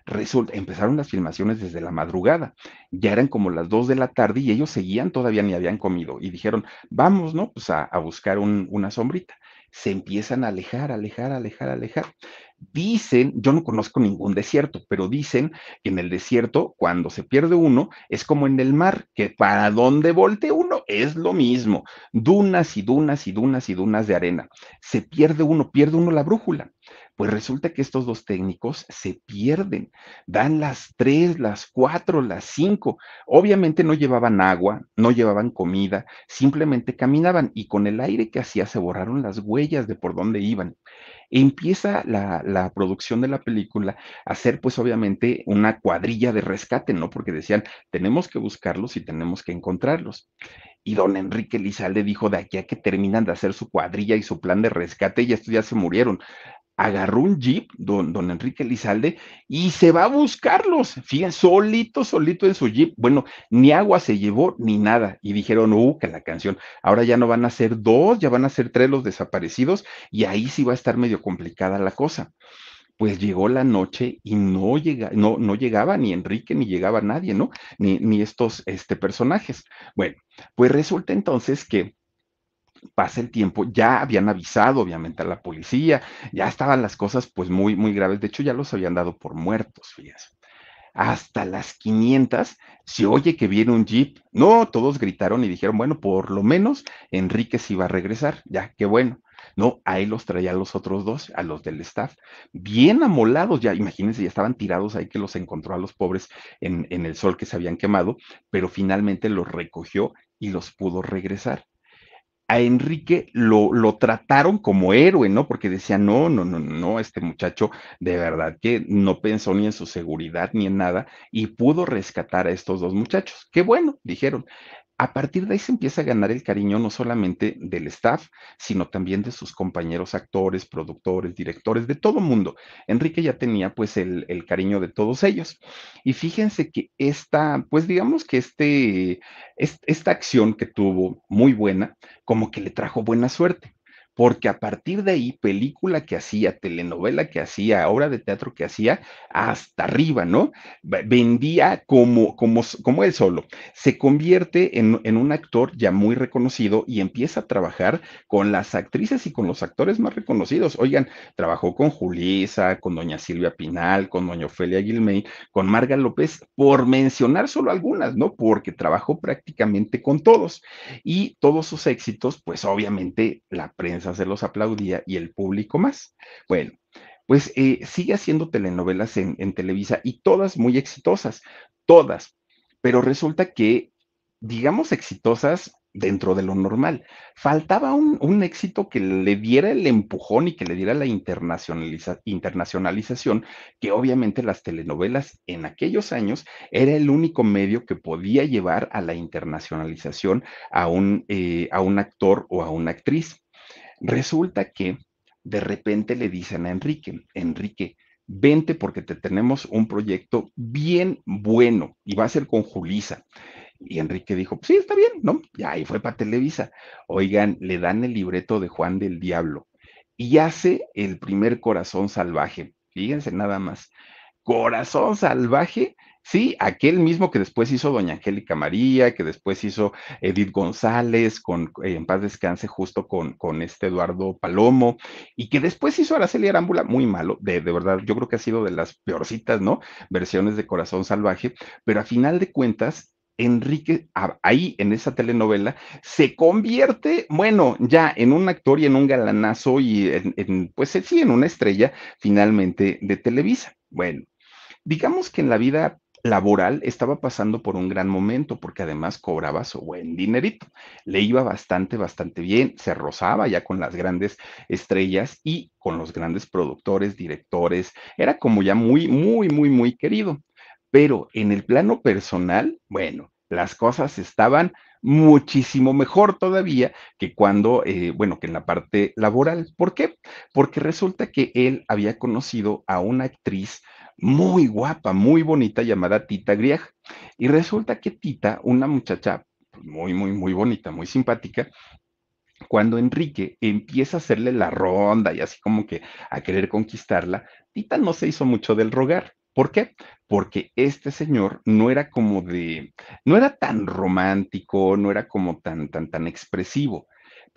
Resulta, empezaron las filmaciones desde la madrugada, ya eran como las dos de la tarde y ellos seguían, todavía ni habían comido y dijeron, vamos, ¿no? Pues a, buscar una sombrita se empiezan a alejar, alejar, alejar, alejar. Dicen, yo no conozco ningún desierto, pero dicen que en el desierto, cuando se pierde uno, es como en el mar, que para donde volte uno es lo mismo. Dunas y dunas y dunas y dunas de arena. Se pierde uno, pierde uno la brújula. Pues resulta que estos dos técnicos se pierden, dan las tres, las cuatro, las cinco. Obviamente no llevaban agua, no llevaban comida, simplemente caminaban y con el aire que hacía se borraron las huellas de por dónde iban. empieza la, la, producción de la película a ser pues obviamente una cuadrilla de rescate, ¿no? Porque decían, tenemos que buscarlos y tenemos que encontrarlos. Y don Enrique Lizalde dijo, de aquí a que terminan de hacer su cuadrilla y su plan de rescate, y estos ya se murieron agarró un jeep, don, don, Enrique Lizalde, y se va a buscarlos. Fíjense, solito, solito en su jeep. Bueno, ni agua se llevó, ni nada. Y dijeron, uh, que la canción. Ahora ya no van a ser dos, ya van a ser tres los desaparecidos, y ahí sí va a estar medio complicada la cosa. Pues llegó la noche y no, llega, no, no llegaba ni Enrique, ni llegaba nadie, ¿no? Ni, ni estos este, personajes. Bueno, pues resulta entonces que pasa el tiempo, ya habían avisado obviamente a la policía, ya estaban las cosas pues muy, muy graves, de hecho ya los habían dado por muertos, fíjense. Hasta las 500 se oye que viene un jeep. No, todos gritaron y dijeron, bueno, por lo menos Enrique se iba a regresar, ya, qué bueno. No, ahí los traía los otros dos, a los del staff, bien amolados ya, imagínense, ya estaban tirados ahí que los encontró a los pobres en el sol que se habían quemado, pero finalmente los recogió y los pudo regresar a Enrique lo, lo, trataron como héroe, ¿no? Porque decían, no, no, no, no, este muchacho de verdad que no pensó ni en su seguridad ni en nada y pudo rescatar a estos dos muchachos. Qué bueno, dijeron. A partir de ahí se empieza a ganar el cariño no solamente del staff, sino también de sus compañeros actores, productores, directores, de todo mundo. Enrique ya tenía pues el, cariño de todos ellos. Y fíjense que esta, pues digamos que este, esta acción que tuvo muy buena, como que le trajo buena suerte porque a partir de ahí, película que hacía, telenovela que hacía, obra de teatro que hacía, hasta arriba, ¿no? Vendía como, como, como él solo. Se convierte en, un actor ya muy reconocido y empieza a trabajar con las actrices y con los actores más reconocidos. Oigan, trabajó con Julisa, con doña Silvia Pinal, con doña Ofelia Gilmey, con Marga López, por mencionar solo algunas, ¿no? Porque trabajó prácticamente con todos. Y todos sus éxitos, pues obviamente la prensa se los aplaudía y el público más. Bueno, pues eh, sigue haciendo telenovelas en, Televisa y todas muy exitosas, todas, pero resulta que, digamos, exitosas dentro de lo normal. Faltaba un, éxito que le diera el empujón y que le diera la internacionalización, que obviamente las telenovelas en aquellos años era el único medio que podía llevar a la internacionalización a un, eh, a un actor o a una actriz. Resulta que de repente le dicen a Enrique, Enrique, vente porque te tenemos un proyecto bien bueno y va a ser con Julisa. Y Enrique dijo, sí, está bien, ¿no? Y ahí fue para Televisa. Oigan, le dan el libreto de Juan del Diablo y hace el primer corazón salvaje. Fíjense nada más. Corazón salvaje Sí, aquel mismo que después hizo Doña Angélica María, que después hizo Edith González, con, eh, en paz descanse, justo con, con, este Eduardo Palomo, y que después hizo Araceli Arámbula, muy malo, de, verdad, yo creo que ha sido de las peorcitas, ¿no? Versiones de Corazón Salvaje, pero a final de cuentas, Enrique, ah, ahí en esa telenovela, se convierte, bueno, ya en un actor y en un galanazo y en pues sí, en una estrella finalmente de Televisa. Bueno. Digamos que en la vida laboral estaba pasando por un gran momento porque además cobraba su buen dinerito. Le iba bastante, bastante bien, se rozaba ya con las grandes estrellas y con los grandes productores, directores. Era como ya muy, muy, muy, muy querido. Pero en el plano personal, bueno, las cosas estaban muchísimo mejor todavía que cuando, eh, bueno, que en la parte laboral. ¿Por qué? Porque resulta que él había conocido a una actriz muy guapa, muy bonita, llamada Tita Grieg. Y resulta que Tita, una muchacha pues, muy, muy, muy bonita, muy simpática, cuando Enrique empieza a hacerle la ronda y así como que a querer conquistarla, Tita no se hizo mucho del rogar. ¿Por qué? Porque este señor no era como de, no era tan romántico, no era como tan, tan, tan expresivo.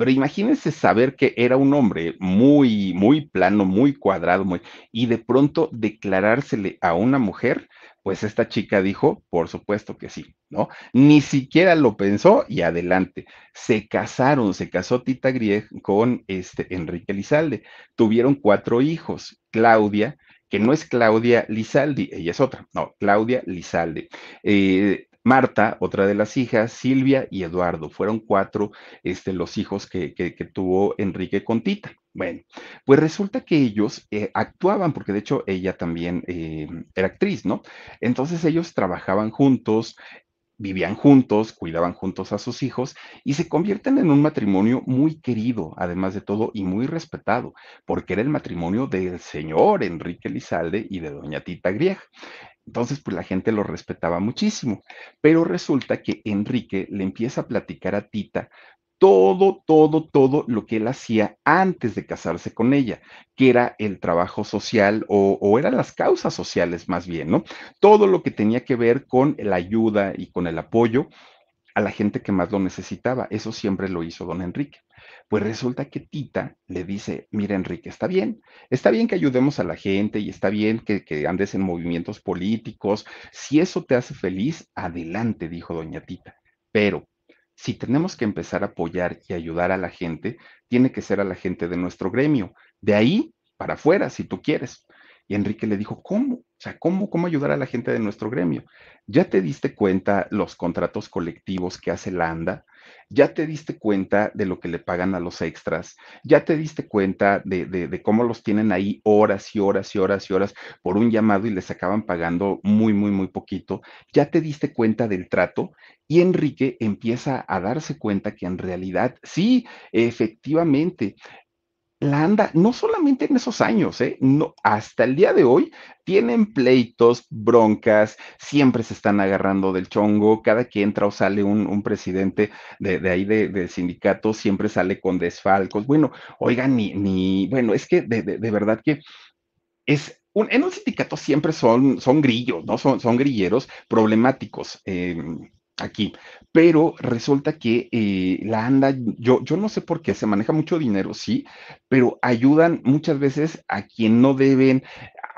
Pero imagínense saber que era un hombre muy, muy plano, muy cuadrado, muy, y de pronto declarársele a una mujer, pues esta chica dijo, por supuesto que sí, ¿no? Ni siquiera lo pensó y adelante. Se casaron, se casó Tita Grieg con este Enrique Lizalde. Tuvieron cuatro hijos, Claudia, que no es Claudia Lizalde, ella es otra, no, Claudia Lizalde. Eh, Marta, otra de las hijas, Silvia y Eduardo. Fueron cuatro este, los hijos que, tuvo Enrique con Tita. Bueno, pues resulta que ellos eh, actuaban, porque de hecho ella también eh, era actriz, ¿no? Entonces ellos trabajaban juntos, vivían juntos, cuidaban juntos a sus hijos y se convierten en un matrimonio muy querido, además de todo, y muy respetado, porque era el matrimonio del señor Enrique Lizalde y de doña Tita Grieg. Entonces, pues la gente lo respetaba muchísimo. Pero resulta que Enrique le empieza a platicar a Tita todo, todo, todo lo que él hacía antes de casarse con ella, que era el trabajo social o, eran las causas sociales más bien, ¿no? Todo lo que tenía que ver con la ayuda y con el apoyo a la gente que más lo necesitaba. Eso siempre lo hizo don Enrique. Pues resulta que Tita le dice, mira Enrique, está bien, está bien que ayudemos a la gente y está bien que, andes en movimientos políticos. Si eso te hace feliz, adelante, dijo doña Tita. Pero si tenemos que empezar a apoyar y ayudar a la gente, tiene que ser a la gente de nuestro gremio, de ahí para afuera, si tú quieres. Y Enrique le dijo, ¿cómo? O sea, ¿cómo, ¿cómo ayudar a la gente de nuestro gremio? ¿Ya te diste cuenta los contratos colectivos que hace la ANDA? ¿Ya te diste cuenta de lo que le pagan a los extras? ¿Ya te diste cuenta de, de cómo los tienen ahí horas y horas y horas y horas por un llamado y les acaban pagando muy, muy, muy poquito? ¿Ya te diste cuenta del trato? Y Enrique empieza a darse cuenta que en realidad, sí, efectivamente, la anda, no solamente en esos años, ¿eh? no, hasta el día de hoy tienen pleitos, broncas, siempre se están agarrando del chongo, cada que entra o sale un, presidente de, ahí de, sindicato, siempre sale con desfalcos. Bueno, oigan, ni, ni, bueno, es que de, verdad que es, un, en un sindicato siempre son, son grillos, ¿no? Son, son grilleros problemáticos. Em, aquí. Pero resulta que eh, la ANDA, yo, yo no sé por qué, se maneja mucho dinero, sí, pero ayudan muchas veces a quien no deben,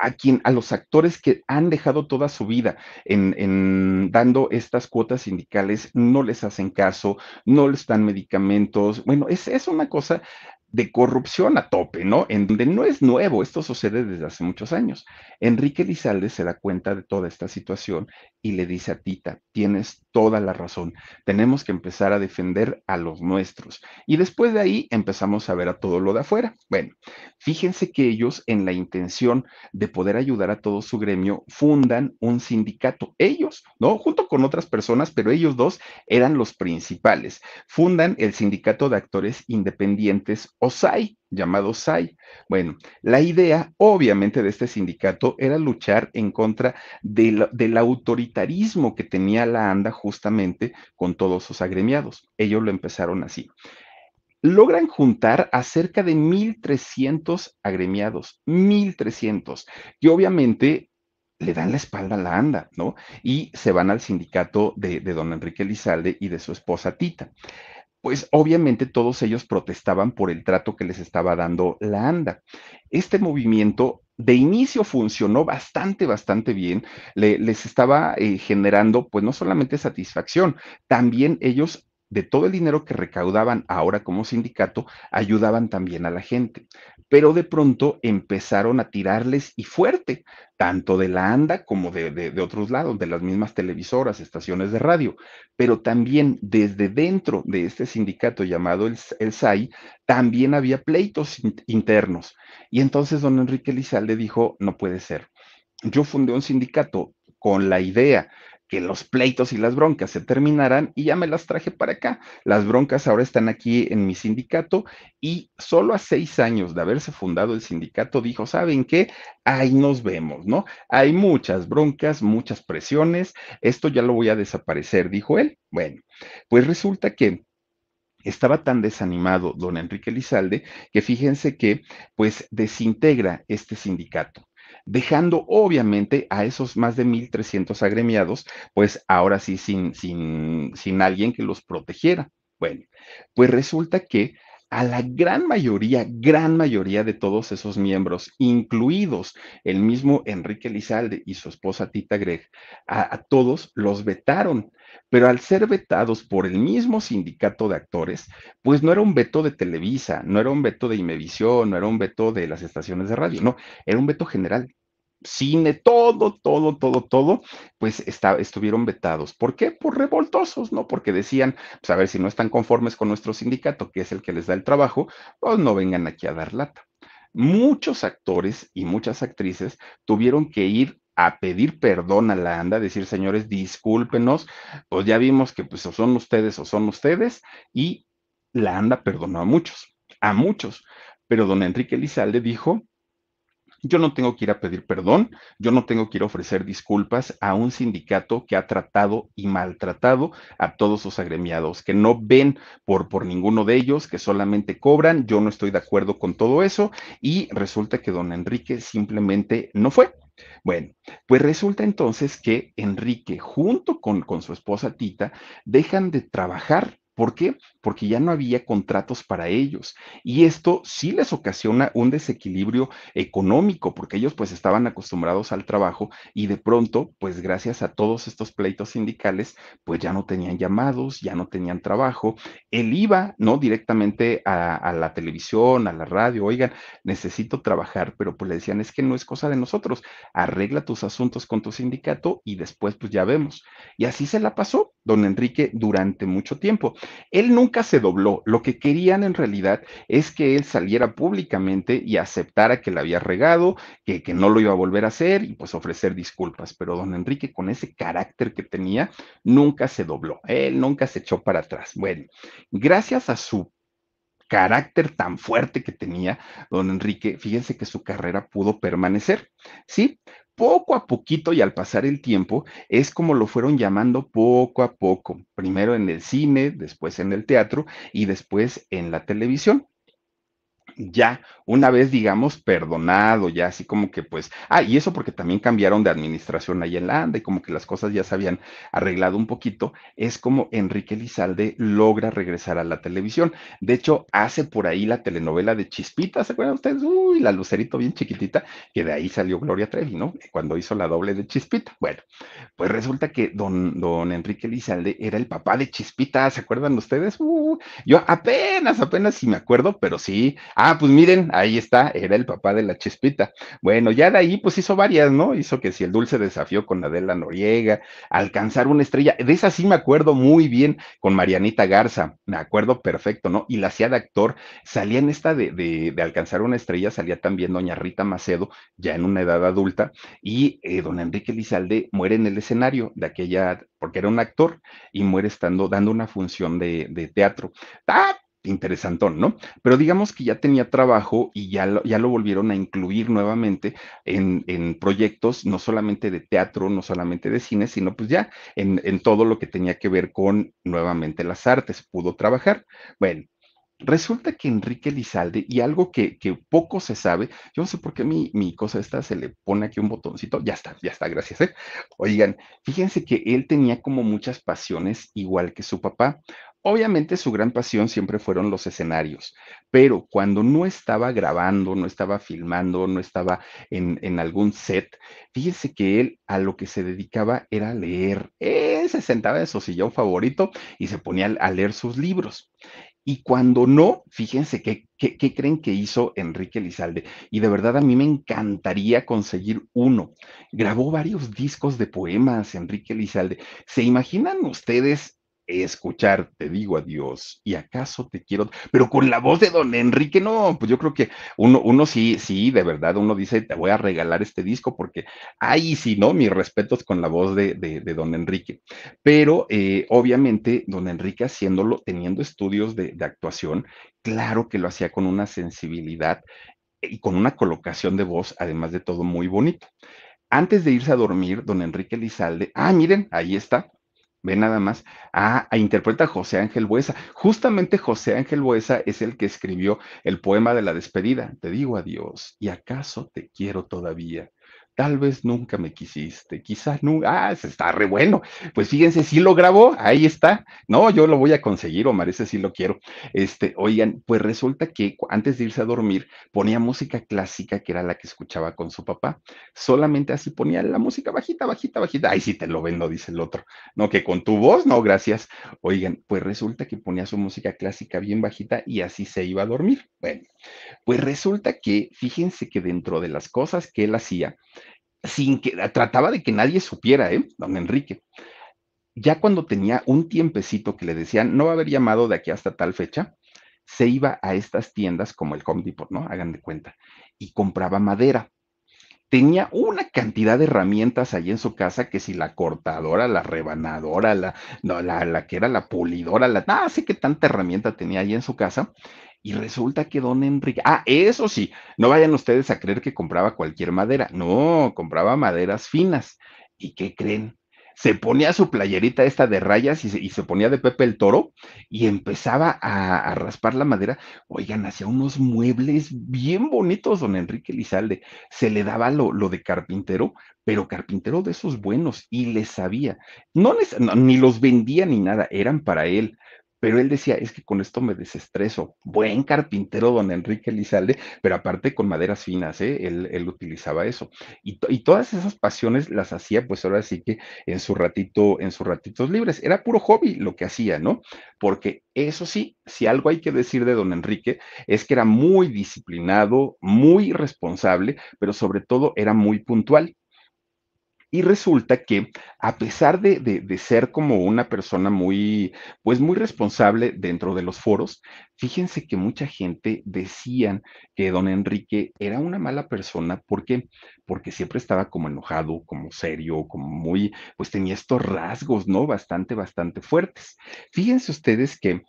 a quien, a los actores que han dejado toda su vida en, en, dando estas cuotas sindicales, no les hacen caso, no les dan medicamentos. Bueno, es, es una cosa de corrupción a tope, ¿no? En donde no es nuevo, esto sucede desde hace muchos años. Enrique Lizalde se da cuenta de toda esta situación y le dice a Tita, tienes toda la razón. Tenemos que empezar a defender a los nuestros. Y después de ahí empezamos a ver a todo lo de afuera. Bueno, fíjense que ellos en la intención de poder ayudar a todo su gremio fundan un sindicato. Ellos, ¿no? Junto con otras personas, pero ellos dos eran los principales. Fundan el sindicato de actores independientes OSAI llamado SAI. Bueno, la idea obviamente de este sindicato era luchar en contra del, autoritarismo que tenía la ANDA justamente con todos sus agremiados. Ellos lo empezaron así. Logran juntar a cerca de 1.300 agremiados, 1.300, que obviamente le dan la espalda a la ANDA, ¿no? Y se van al sindicato de, de don Enrique Lizalde y de su esposa Tita pues obviamente todos ellos protestaban por el trato que les estaba dando la ANDA. Este movimiento de inicio funcionó bastante, bastante bien, les estaba eh, generando pues no solamente satisfacción, también ellos de todo el dinero que recaudaban ahora como sindicato, ayudaban también a la gente. Pero de pronto empezaron a tirarles y fuerte, tanto de la ANDA como de, de, otros lados, de las mismas televisoras, estaciones de radio. Pero también desde dentro de este sindicato llamado el, el SAI, también había pleitos internos. Y entonces don Enrique Lizalde dijo, no puede ser. Yo fundé un sindicato con la idea que los pleitos y las broncas se terminarán y ya me las traje para acá. Las broncas ahora están aquí en mi sindicato y solo a seis años de haberse fundado el sindicato dijo, ¿saben qué? Ahí nos vemos, ¿no? Hay muchas broncas, muchas presiones, esto ya lo voy a desaparecer, dijo él. Bueno, pues resulta que estaba tan desanimado don Enrique Lizalde que fíjense que pues desintegra este sindicato dejando obviamente a esos más de 1.300 agremiados, pues ahora sí sin, alguien que los protegiera. Bueno, pues resulta que a la gran mayoría, gran mayoría de todos esos miembros, incluidos el mismo Enrique Lizalde y su esposa Tita Gregg, a, todos los vetaron. Pero al ser vetados por el mismo sindicato de actores, pues no era un veto de Televisa, no era un veto de Imevisión, no era un veto de las estaciones de radio, no, era un veto general cine, todo, todo, todo, todo, pues estuvieron vetados. ¿Por qué? Por revoltosos, ¿no? Porque decían, pues a ver, si no están conformes con nuestro sindicato, que es el que les da el trabajo, pues no vengan aquí a dar lata. Muchos actores y muchas actrices tuvieron que ir a pedir perdón a la ANDA, decir, señores, discúlpenos, pues ya vimos que pues son ustedes o son ustedes, y la ANDA perdonó a muchos, a muchos. Pero don Enrique Lizalde dijo, yo no tengo que ir a pedir perdón, yo no tengo que ir a ofrecer disculpas a un sindicato que ha tratado y maltratado a todos sus agremiados, que no ven por, por ninguno de ellos, que solamente cobran. Yo no estoy de acuerdo con todo eso y resulta que don Enrique simplemente no fue. Bueno, pues resulta entonces que Enrique, junto con, con su esposa Tita, dejan de trabajar ¿Por qué? Porque ya no había contratos para ellos. Y esto sí les ocasiona un desequilibrio económico, porque ellos pues estaban acostumbrados al trabajo y de pronto, pues gracias a todos estos pleitos sindicales, pues ya no tenían llamados, ya no tenían trabajo. Él iba, ¿no? Directamente a, a la televisión, a la radio, oigan, necesito trabajar, pero pues le decían, es que no es cosa de nosotros, arregla tus asuntos con tu sindicato y después pues ya vemos. Y así se la pasó don Enrique durante mucho tiempo. Él nunca se dobló. Lo que querían en realidad es que él saliera públicamente y aceptara que le había regado, que, que no lo iba a volver a hacer y pues ofrecer disculpas. Pero don Enrique, con ese carácter que tenía, nunca se dobló. Él nunca se echó para atrás. Bueno, gracias a su carácter tan fuerte que tenía don Enrique, fíjense que su carrera pudo permanecer, ¿sí? poco a poquito y al pasar el tiempo, es como lo fueron llamando poco a poco, primero en el cine, después en el teatro y después en la televisión ya una vez, digamos, perdonado, ya así como que pues, ah, y eso porque también cambiaron de administración ahí en la ANDA y como que las cosas ya se habían arreglado un poquito, es como Enrique Lizalde logra regresar a la televisión. De hecho, hace por ahí la telenovela de Chispita, ¿se acuerdan ustedes? Uy, la lucerito bien chiquitita, que de ahí salió Gloria Trevi, ¿no? Cuando hizo la doble de Chispita. Bueno, pues resulta que don, don Enrique Lizalde era el papá de Chispita, ¿se acuerdan ustedes? Uh, yo apenas, apenas si me acuerdo, pero sí, Ah, pues miren, ahí está, era el papá de la chispita. Bueno, ya de ahí pues hizo varias, ¿no? Hizo que si el dulce desafío con Adela Noriega, alcanzar una estrella, de esa sí me acuerdo muy bien con Marianita Garza, me acuerdo perfecto, ¿no? Y la hacía de actor, salía en esta de, alcanzar una estrella, salía también doña Rita Macedo, ya en una edad adulta, y eh, don Enrique Lizalde muere en el escenario de aquella porque era un actor y muere estando dando una función de, de teatro. Ah, interesantón, ¿no? Pero digamos que ya tenía trabajo y ya lo, ya lo volvieron a incluir nuevamente en, proyectos, no solamente de teatro, no solamente de cine, sino pues ya en, todo lo que tenía que ver con nuevamente las artes, pudo trabajar. Bueno, Resulta que Enrique Lizalde, y algo que, poco se sabe, yo no sé por qué mi, mi, cosa esta se le pone aquí un botoncito, ya está, ya está, gracias. ¿eh? Oigan, fíjense que él tenía como muchas pasiones igual que su papá. Obviamente su gran pasión siempre fueron los escenarios, pero cuando no estaba grabando, no estaba filmando, no estaba en, algún set, fíjense que él a lo que se dedicaba era leer. Él se sentaba en su sillón favorito y se ponía a leer sus libros. Y cuando no, fíjense qué, qué, creen que hizo Enrique Lizalde. Y de verdad a mí me encantaría conseguir uno. Grabó varios discos de poemas, Enrique Lizalde. ¿Se imaginan ustedes escuchar, te digo adiós, y acaso te quiero, pero con la voz de don Enrique, no, pues yo creo que uno, uno sí, sí, de verdad, uno dice, te voy a regalar este disco porque, ahí si no, mis respetos con la voz de, de, don Enrique. Pero eh, obviamente, don Enrique haciéndolo, teniendo estudios de, de actuación, claro que lo hacía con una sensibilidad y con una colocación de voz, además de todo, muy bonito. Antes de irse a dormir, don Enrique Lizalde, ah, miren, ahí está, Ve nada más. Ah, interpreta José Ángel Buesa. Justamente José Ángel Buesa es el que escribió el poema de la despedida. Te digo adiós y acaso te quiero todavía. Tal vez nunca me quisiste, quizás nunca. Ah, está re bueno. Pues fíjense, si sí lo grabó, ahí está. No, yo lo voy a conseguir, Omar, ese sí lo quiero. Este, oigan, pues resulta que antes de irse a dormir ponía música clásica que era la que escuchaba con su papá. Solamente así ponía la música bajita, bajita, bajita. ahí sí te lo vendo, dice el otro. No, que con tu voz, no, gracias. Oigan, pues resulta que ponía su música clásica bien bajita y así se iba a dormir. Bueno, pues resulta que, fíjense que dentro de las cosas que él hacía, sin que trataba de que nadie supiera, ¿eh? Don Enrique. Ya cuando tenía un tiempecito que le decían, no va a haber llamado de aquí hasta tal fecha, se iba a estas tiendas como el Home ¿no? Hagan de cuenta, y compraba madera. Tenía una cantidad de herramientas ahí en su casa que si la cortadora, la rebanadora, la, no, la, la que era la pulidora, la, ¡Ah! sé qué tanta herramienta tenía ahí en su casa, y resulta que don Enrique, ah, eso sí, no vayan ustedes a creer que compraba cualquier madera, no, compraba maderas finas. ¿Y qué creen? Se ponía su playerita esta de rayas y se, ponía de Pepe el Toro y empezaba a, raspar la madera. Oigan, hacía unos muebles bien bonitos, don Enrique Lizalde. Se le daba lo, lo de carpintero, pero carpintero de esos buenos y le sabía. No, ni los vendía ni nada, eran para él pero él decía, es que con esto me desestreso. Buen carpintero don Enrique Lizalde, pero aparte con maderas finas, ¿eh? él, utilizaba eso. Y, y, todas esas pasiones las hacía, pues ahora sí que en su ratito, en sus ratitos libres. Era puro hobby lo que hacía, ¿no? Porque eso sí, si algo hay que decir de don Enrique, es que era muy disciplinado, muy responsable, pero sobre todo era muy puntual. Y resulta que, a pesar de, de, ser como una persona muy, pues muy responsable dentro de los foros, fíjense que mucha gente decían que don Enrique era una mala persona. porque Porque siempre estaba como enojado, como serio, como muy, pues tenía estos rasgos, ¿no? Bastante, bastante fuertes. Fíjense ustedes que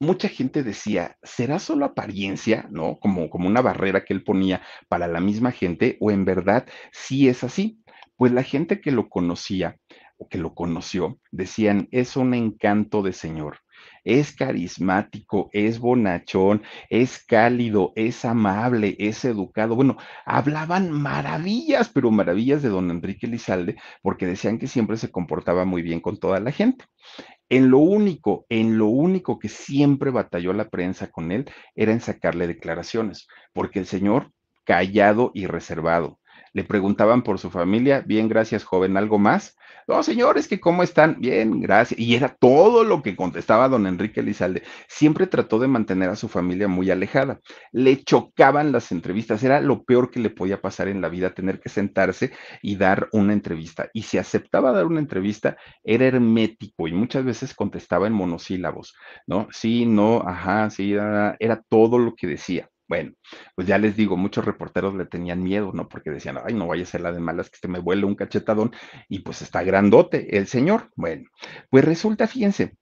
mucha gente decía, ¿será solo apariencia, no? Como, como una barrera que él ponía para la misma gente, o en verdad sí es así. Pues la gente que lo conocía o que lo conoció decían, es un encanto de señor, es carismático, es bonachón, es cálido, es amable, es educado. Bueno, hablaban maravillas, pero maravillas de don Enrique Lizalde, porque decían que siempre se comportaba muy bien con toda la gente. En lo único, en lo único que siempre batalló la prensa con él era en sacarle declaraciones, porque el señor callado y reservado, le preguntaban por su familia, bien, gracias, joven, ¿algo más? No, señores, que cómo están, bien, gracias. Y era todo lo que contestaba don Enrique Lizalde. Siempre trató de mantener a su familia muy alejada. Le chocaban las entrevistas, era lo peor que le podía pasar en la vida, tener que sentarse y dar una entrevista. Y si aceptaba dar una entrevista, era hermético y muchas veces contestaba en monosílabos, ¿no? Sí, no, ajá, sí, era todo lo que decía. Bueno, pues ya les digo, muchos reporteros le tenían miedo, ¿no? Porque decían, ay, no vaya a ser la de malas que este me vuelve un cachetadón y pues está grandote el señor. Bueno, pues resulta, fíjense,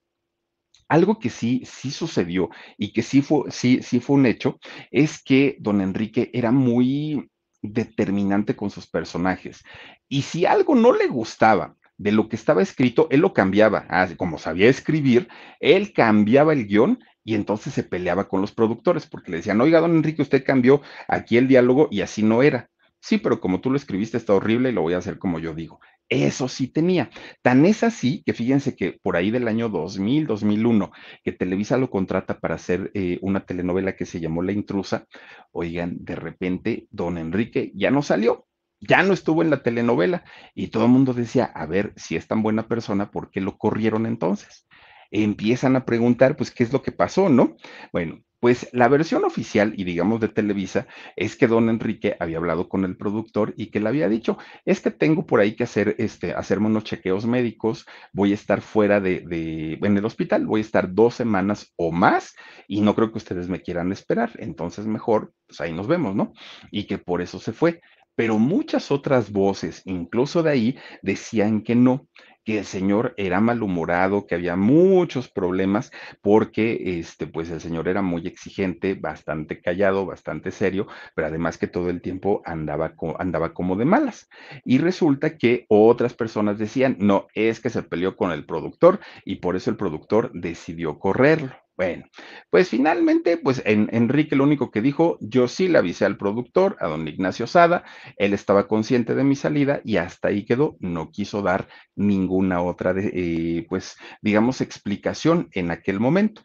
algo que sí, sí sucedió y que sí fue, sí, sí fue un hecho, es que don Enrique era muy determinante con sus personajes. Y si algo no le gustaba de lo que estaba escrito, él lo cambiaba. Ah, como sabía escribir, él cambiaba el guión y entonces se peleaba con los productores porque le decían, oiga, don Enrique, usted cambió aquí el diálogo y así no era. Sí, pero como tú lo escribiste está horrible y lo voy a hacer como yo digo. Eso sí tenía. Tan es así que fíjense que por ahí del año 2000, 2001, que Televisa lo contrata para hacer eh, una telenovela que se llamó La Intrusa, oigan, de repente don Enrique ya no salió, ya no estuvo en la telenovela y todo el mundo decía, a ver, si es tan buena persona, ¿por qué lo corrieron entonces? empiezan a preguntar, pues, ¿qué es lo que pasó, no? Bueno, pues la versión oficial y digamos de Televisa es que don Enrique había hablado con el productor y que le había dicho, es que tengo por ahí que hacer, este, hacerme unos chequeos médicos, voy a estar fuera de, de, en el hospital, voy a estar dos semanas o más y no creo que ustedes me quieran esperar, entonces mejor, pues ahí nos vemos, ¿no? Y que por eso se fue pero muchas otras voces, incluso de ahí, decían que no, que el señor era malhumorado, que había muchos problemas, porque este, pues el señor era muy exigente, bastante callado, bastante serio, pero además que todo el tiempo andaba, andaba como de malas. Y resulta que otras personas decían, no, es que se peleó con el productor y por eso el productor decidió correrlo. Bueno, pues finalmente, pues Enrique lo único que dijo, yo sí le avisé al productor, a don Ignacio Sada, él estaba consciente de mi salida y hasta ahí quedó, no quiso dar ninguna otra, de, eh, pues digamos, explicación en aquel momento.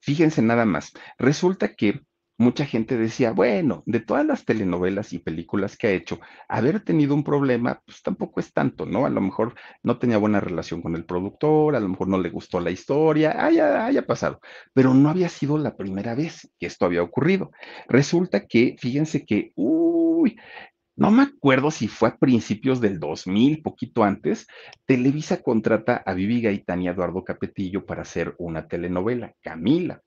Fíjense nada más, resulta que mucha gente decía, bueno, de todas las telenovelas y películas que ha hecho, haber tenido un problema, pues tampoco es tanto, ¿no? A lo mejor no tenía buena relación con el productor, a lo mejor no le gustó la historia, haya, haya pasado, pero no había sido la primera vez que esto había ocurrido. Resulta que, fíjense que, uy, no me acuerdo si fue a principios del 2000, poquito antes, Televisa contrata a Vivi Gaitán y a Eduardo Capetillo para hacer una telenovela, Camila.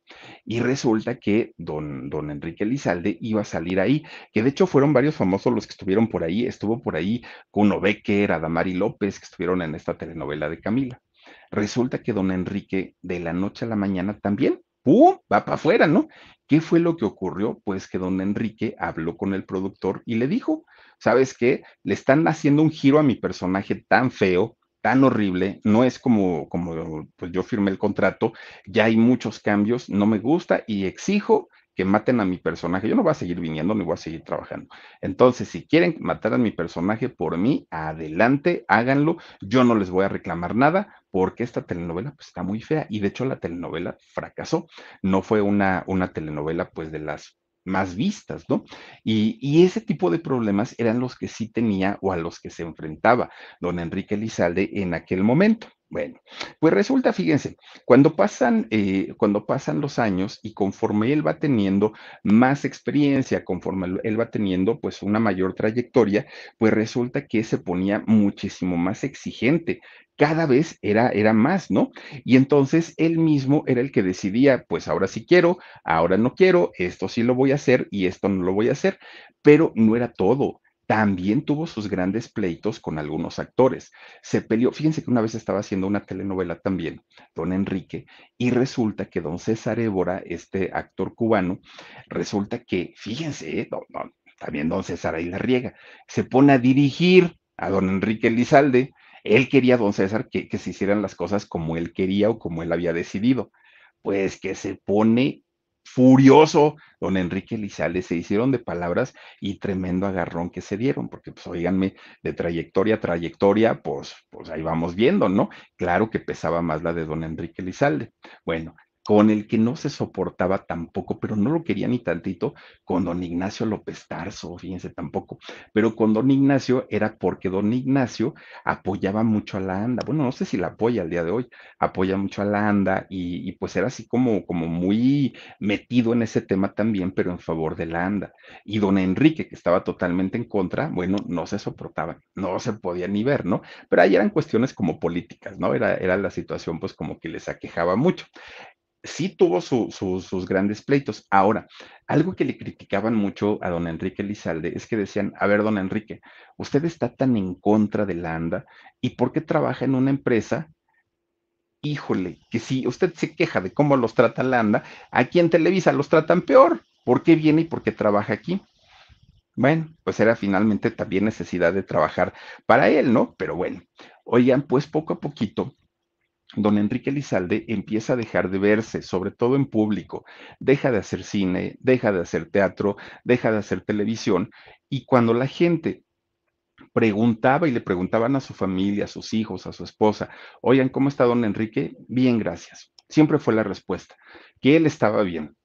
Y resulta que don, don Enrique Lizalde iba a salir ahí, que de hecho fueron varios famosos los que estuvieron por ahí. Estuvo por ahí Cuno Becker, Adamari López, que estuvieron en esta telenovela de Camila. Resulta que don Enrique de la noche a la mañana también ¡pum! va para afuera, ¿no? ¿Qué fue lo que ocurrió? Pues que don Enrique habló con el productor y le dijo, ¿sabes qué? Le están haciendo un giro a mi personaje tan feo, tan horrible, no es como, como pues yo firmé el contrato, ya hay muchos cambios, no me gusta y exijo que maten a mi personaje. Yo no voy a seguir viniendo ni voy a seguir trabajando. Entonces, si quieren matar a mi personaje por mí, adelante, háganlo. Yo no les voy a reclamar nada, porque esta telenovela pues, está muy fea y de hecho la telenovela fracasó. No fue una, una telenovela pues de las más vistas, ¿no? Y, y, ese tipo de problemas eran los que sí tenía o a los que se enfrentaba don Enrique Lizalde en aquel momento. Bueno, pues resulta, fíjense, cuando pasan, eh, cuando pasan los años y conforme él va teniendo más experiencia, conforme él va teniendo pues una mayor trayectoria, pues resulta que se ponía muchísimo más exigente cada vez era, era más, ¿no? Y entonces él mismo era el que decidía, pues ahora sí quiero, ahora no quiero, esto sí lo voy a hacer y esto no lo voy a hacer, pero no era todo. También tuvo sus grandes pleitos con algunos actores. Se peleó, fíjense que una vez estaba haciendo una telenovela también, don Enrique, y resulta que don César Évora, este actor cubano, resulta que, fíjense, eh, también don César ahí la riega, se pone a dirigir a don Enrique Lizalde, Él quería, don César, que, que se hicieran las cosas como él quería o como él había decidido. Pues que se pone furioso, don Enrique Lizalde, se hicieron de palabras y tremendo agarrón que se dieron, porque pues oíganme, de trayectoria a trayectoria, pues, pues ahí vamos viendo, ¿no? Claro que pesaba más la de don Enrique Lizalde. Bueno, con el que no se soportaba tampoco, pero no lo quería ni tantito, con don Ignacio López Tarso, fíjense tampoco, pero con don Ignacio era porque don Ignacio apoyaba mucho a la ANDA, bueno, no sé si la apoya al día de hoy, apoya mucho a la ANDA y, pues era así como, como muy metido en ese tema también, pero en favor de la ANDA. Y don Enrique, que estaba totalmente en contra, bueno, no se soportaba, no se podía ni ver, ¿no? Pero ahí eran cuestiones como políticas, ¿no? Era, era la situación pues como que les aquejaba mucho sí tuvo sus grandes pleitos. Ahora, algo que le criticaban mucho a don Enrique Lizalde es que decían, a ver, don Enrique, usted está tan en contra de la ANDA y por qué trabaja en una empresa, híjole, que si usted se queja de cómo los trata la ANDA, aquí en Televisa los tratan peor. ¿Por qué viene y por qué trabaja aquí? Bueno, pues era finalmente también necesidad de trabajar para él, ¿no? Pero bueno, oigan, pues poco a poquito Don Enrique Lizalde empieza a dejar de verse, sobre todo en público. Deja de hacer cine, deja de hacer teatro, deja de hacer televisión. Y cuando la gente preguntaba y le preguntaban a su familia, a sus hijos, a su esposa, oigan, ¿cómo está don Enrique? Bien, gracias. Siempre fue la respuesta, que él estaba bien,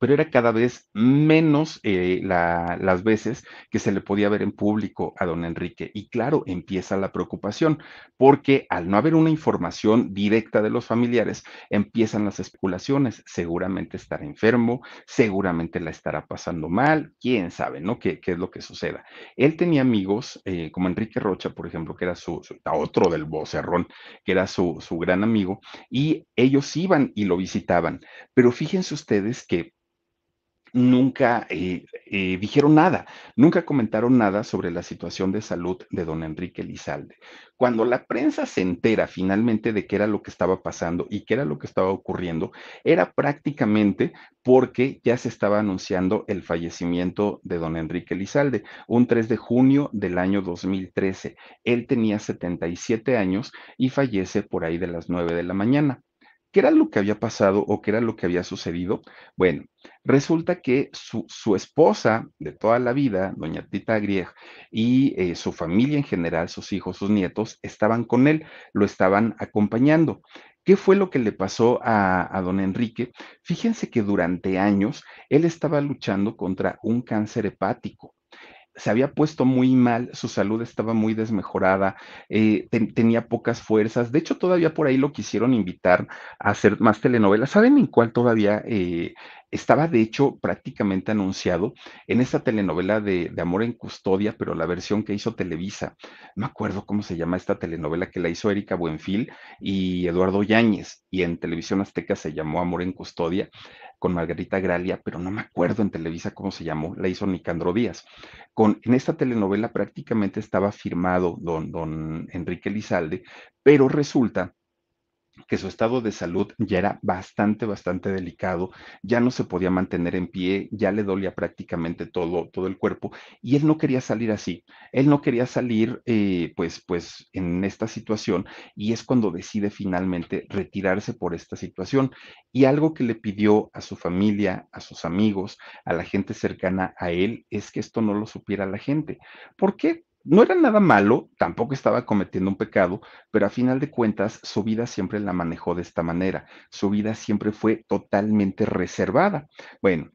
pero era cada vez menos eh, las veces que se le podía ver en público a don Enrique. Y claro, empieza la preocupación, porque al no haber una información directa de los familiares, empiezan las especulaciones. Seguramente estará enfermo, seguramente la estará pasando mal, quién sabe, ¿no? ¿Qué, qué es lo que suceda? Él tenía amigos, eh, como Enrique Rocha, por ejemplo, que era su, otro del bocerrón, que era su, su gran amigo, y ellos iban y lo visitaban. Pero fíjense ustedes que nunca eh, eh, dijeron nada, nunca comentaron nada sobre la situación de salud de don Enrique Lizalde. Cuando la prensa se entera finalmente de qué era lo que estaba pasando y qué era lo que estaba ocurriendo, era prácticamente porque ya se estaba anunciando el fallecimiento de don Enrique Lizalde, un 3 de junio del año 2013. Él tenía 77 años y fallece por ahí de las 9 de la mañana. ¿Qué era lo que había pasado o qué era lo que había sucedido? Bueno, resulta que su, esposa de toda la vida, doña Tita Grieg, y eh, su familia en general, sus hijos, sus nietos, estaban con él, lo estaban acompañando. ¿Qué fue lo que le pasó a, a, don Enrique? Fíjense que durante años él estaba luchando contra un cáncer hepático se había puesto muy mal, su salud estaba muy desmejorada, eh, tenía pocas fuerzas. De hecho, todavía por ahí lo quisieron invitar a hacer más telenovelas. ¿Saben en cuál todavía eh, estaba de hecho prácticamente anunciado en esta telenovela de, Amor en Custodia, pero la versión que hizo Televisa. No me acuerdo cómo se llama esta telenovela que la hizo Erika Buenfil y Eduardo Yáñez, y en Televisión Azteca se llamó Amor en Custodia con Margarita Gralia, pero no me acuerdo en Televisa cómo se llamó, la hizo Nicandro Díaz. Con, en esta telenovela prácticamente estaba firmado don, don Enrique Lizalde, pero resulta que su estado de salud ya era bastante, bastante delicado, ya no se podía mantener en pie, ya le dolía prácticamente todo, todo el cuerpo, y él no quería salir así, él no quería salir eh, pues, pues en esta situación, y es cuando decide finalmente retirarse por esta situación, y algo que le pidió a su familia, a sus amigos, a la gente cercana a él, es que esto no lo supiera la gente. ¿Por qué? no era nada malo, tampoco estaba cometiendo un pecado, pero a final de cuentas su vida siempre la manejó de esta manera, su vida siempre fue totalmente reservada. Bueno,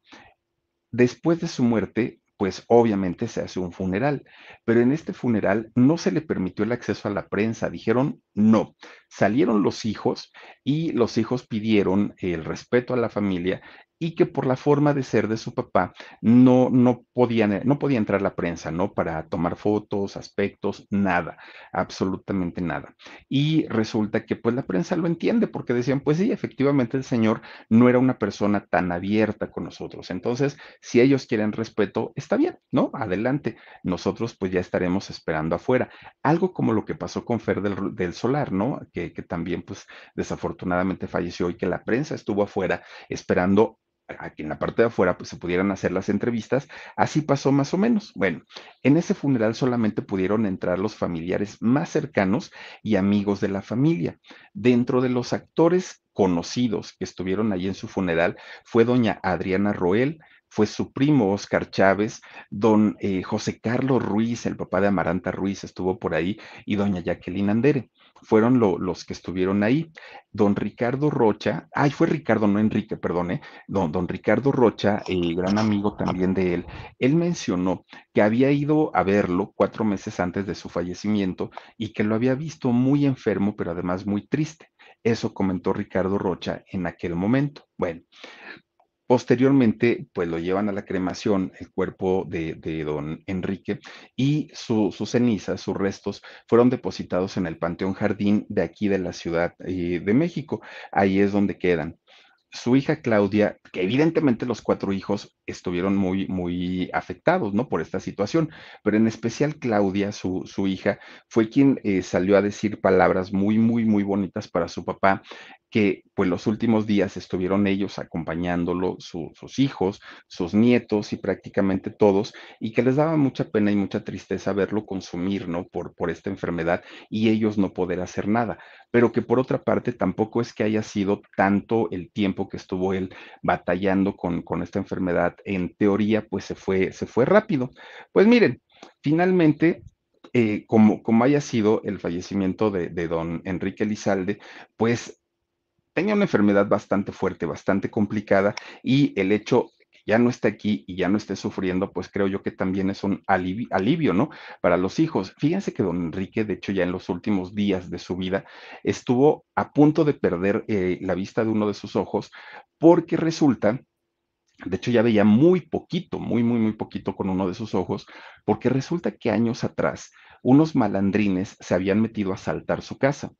después de su muerte, pues obviamente se hace un funeral, pero en este funeral no se le permitió el acceso a la prensa, dijeron no. Salieron los hijos y los hijos pidieron el respeto a la familia y que por la forma de ser de su papá no, no, podían, no podía entrar la prensa, ¿no? Para tomar fotos, aspectos, nada, absolutamente nada. Y resulta que pues la prensa lo entiende porque decían, pues sí, efectivamente el señor no era una persona tan abierta con nosotros. Entonces, si ellos quieren respeto, está bien, ¿no? Adelante. Nosotros pues ya estaremos esperando afuera. Algo como lo que pasó con Fer del, Solar, ¿no? Que, que también pues desafortunadamente falleció y que la prensa estuvo afuera esperando aquí en la parte de afuera pues, se pudieran hacer las entrevistas. Así pasó más o menos. Bueno, en ese funeral solamente pudieron entrar los familiares más cercanos y amigos de la familia. Dentro de los actores conocidos que estuvieron allí en su funeral fue doña Adriana Roel, fue su primo Oscar Chávez, don eh, José Carlos Ruiz, el papá de Amaranta Ruiz, estuvo por ahí, y doña Jacqueline Andere. Fueron los que estuvieron ahí. Don Ricardo Rocha, ay, fue Ricardo, no Enrique, perdone. Don, don Ricardo Rocha, el gran amigo también de él, él mencionó que había ido a verlo cuatro meses antes de su fallecimiento y que lo había visto muy enfermo, pero además muy triste. Eso comentó Ricardo Rocha en aquel momento. Bueno, Posteriormente, pues lo llevan a la cremación, el cuerpo de, don Enrique, y sus cenizas, sus restos, fueron depositados en el Panteón Jardín de aquí de la Ciudad eh, de México. Ahí es donde quedan su hija Claudia, que evidentemente los cuatro hijos estuvieron muy, muy afectados, ¿no? Por esta situación, pero en especial Claudia, su, hija, fue quien eh, salió a decir palabras muy, muy, muy bonitas para su papá, que pues los últimos días estuvieron ellos acompañándolo, sus hijos, sus nietos y prácticamente todos, y que les daba mucha pena y mucha tristeza verlo consumir, ¿no? Por, por esta enfermedad y ellos no poder hacer nada pero que por otra parte tampoco es que haya sido tanto el tiempo que estuvo él batallando con, esta enfermedad. En teoría, pues se fue, se fue rápido. Pues miren, finalmente eh, como, como, haya sido el fallecimiento de, de, don Enrique Lizalde, pues tenía una enfermedad bastante fuerte, bastante complicada y el hecho ya no está aquí y ya no esté sufriendo, pues creo yo que también es un alivio, ¿no? Para los hijos. Fíjense que don Enrique, de hecho, ya en los últimos días de su vida, estuvo a punto de perder eh, la vista de uno de sus ojos porque resulta de hecho, ya veía muy poquito, muy, muy, muy poquito con uno de sus ojos, porque resulta que años atrás unos malandrines se habían metido a asaltar su casa.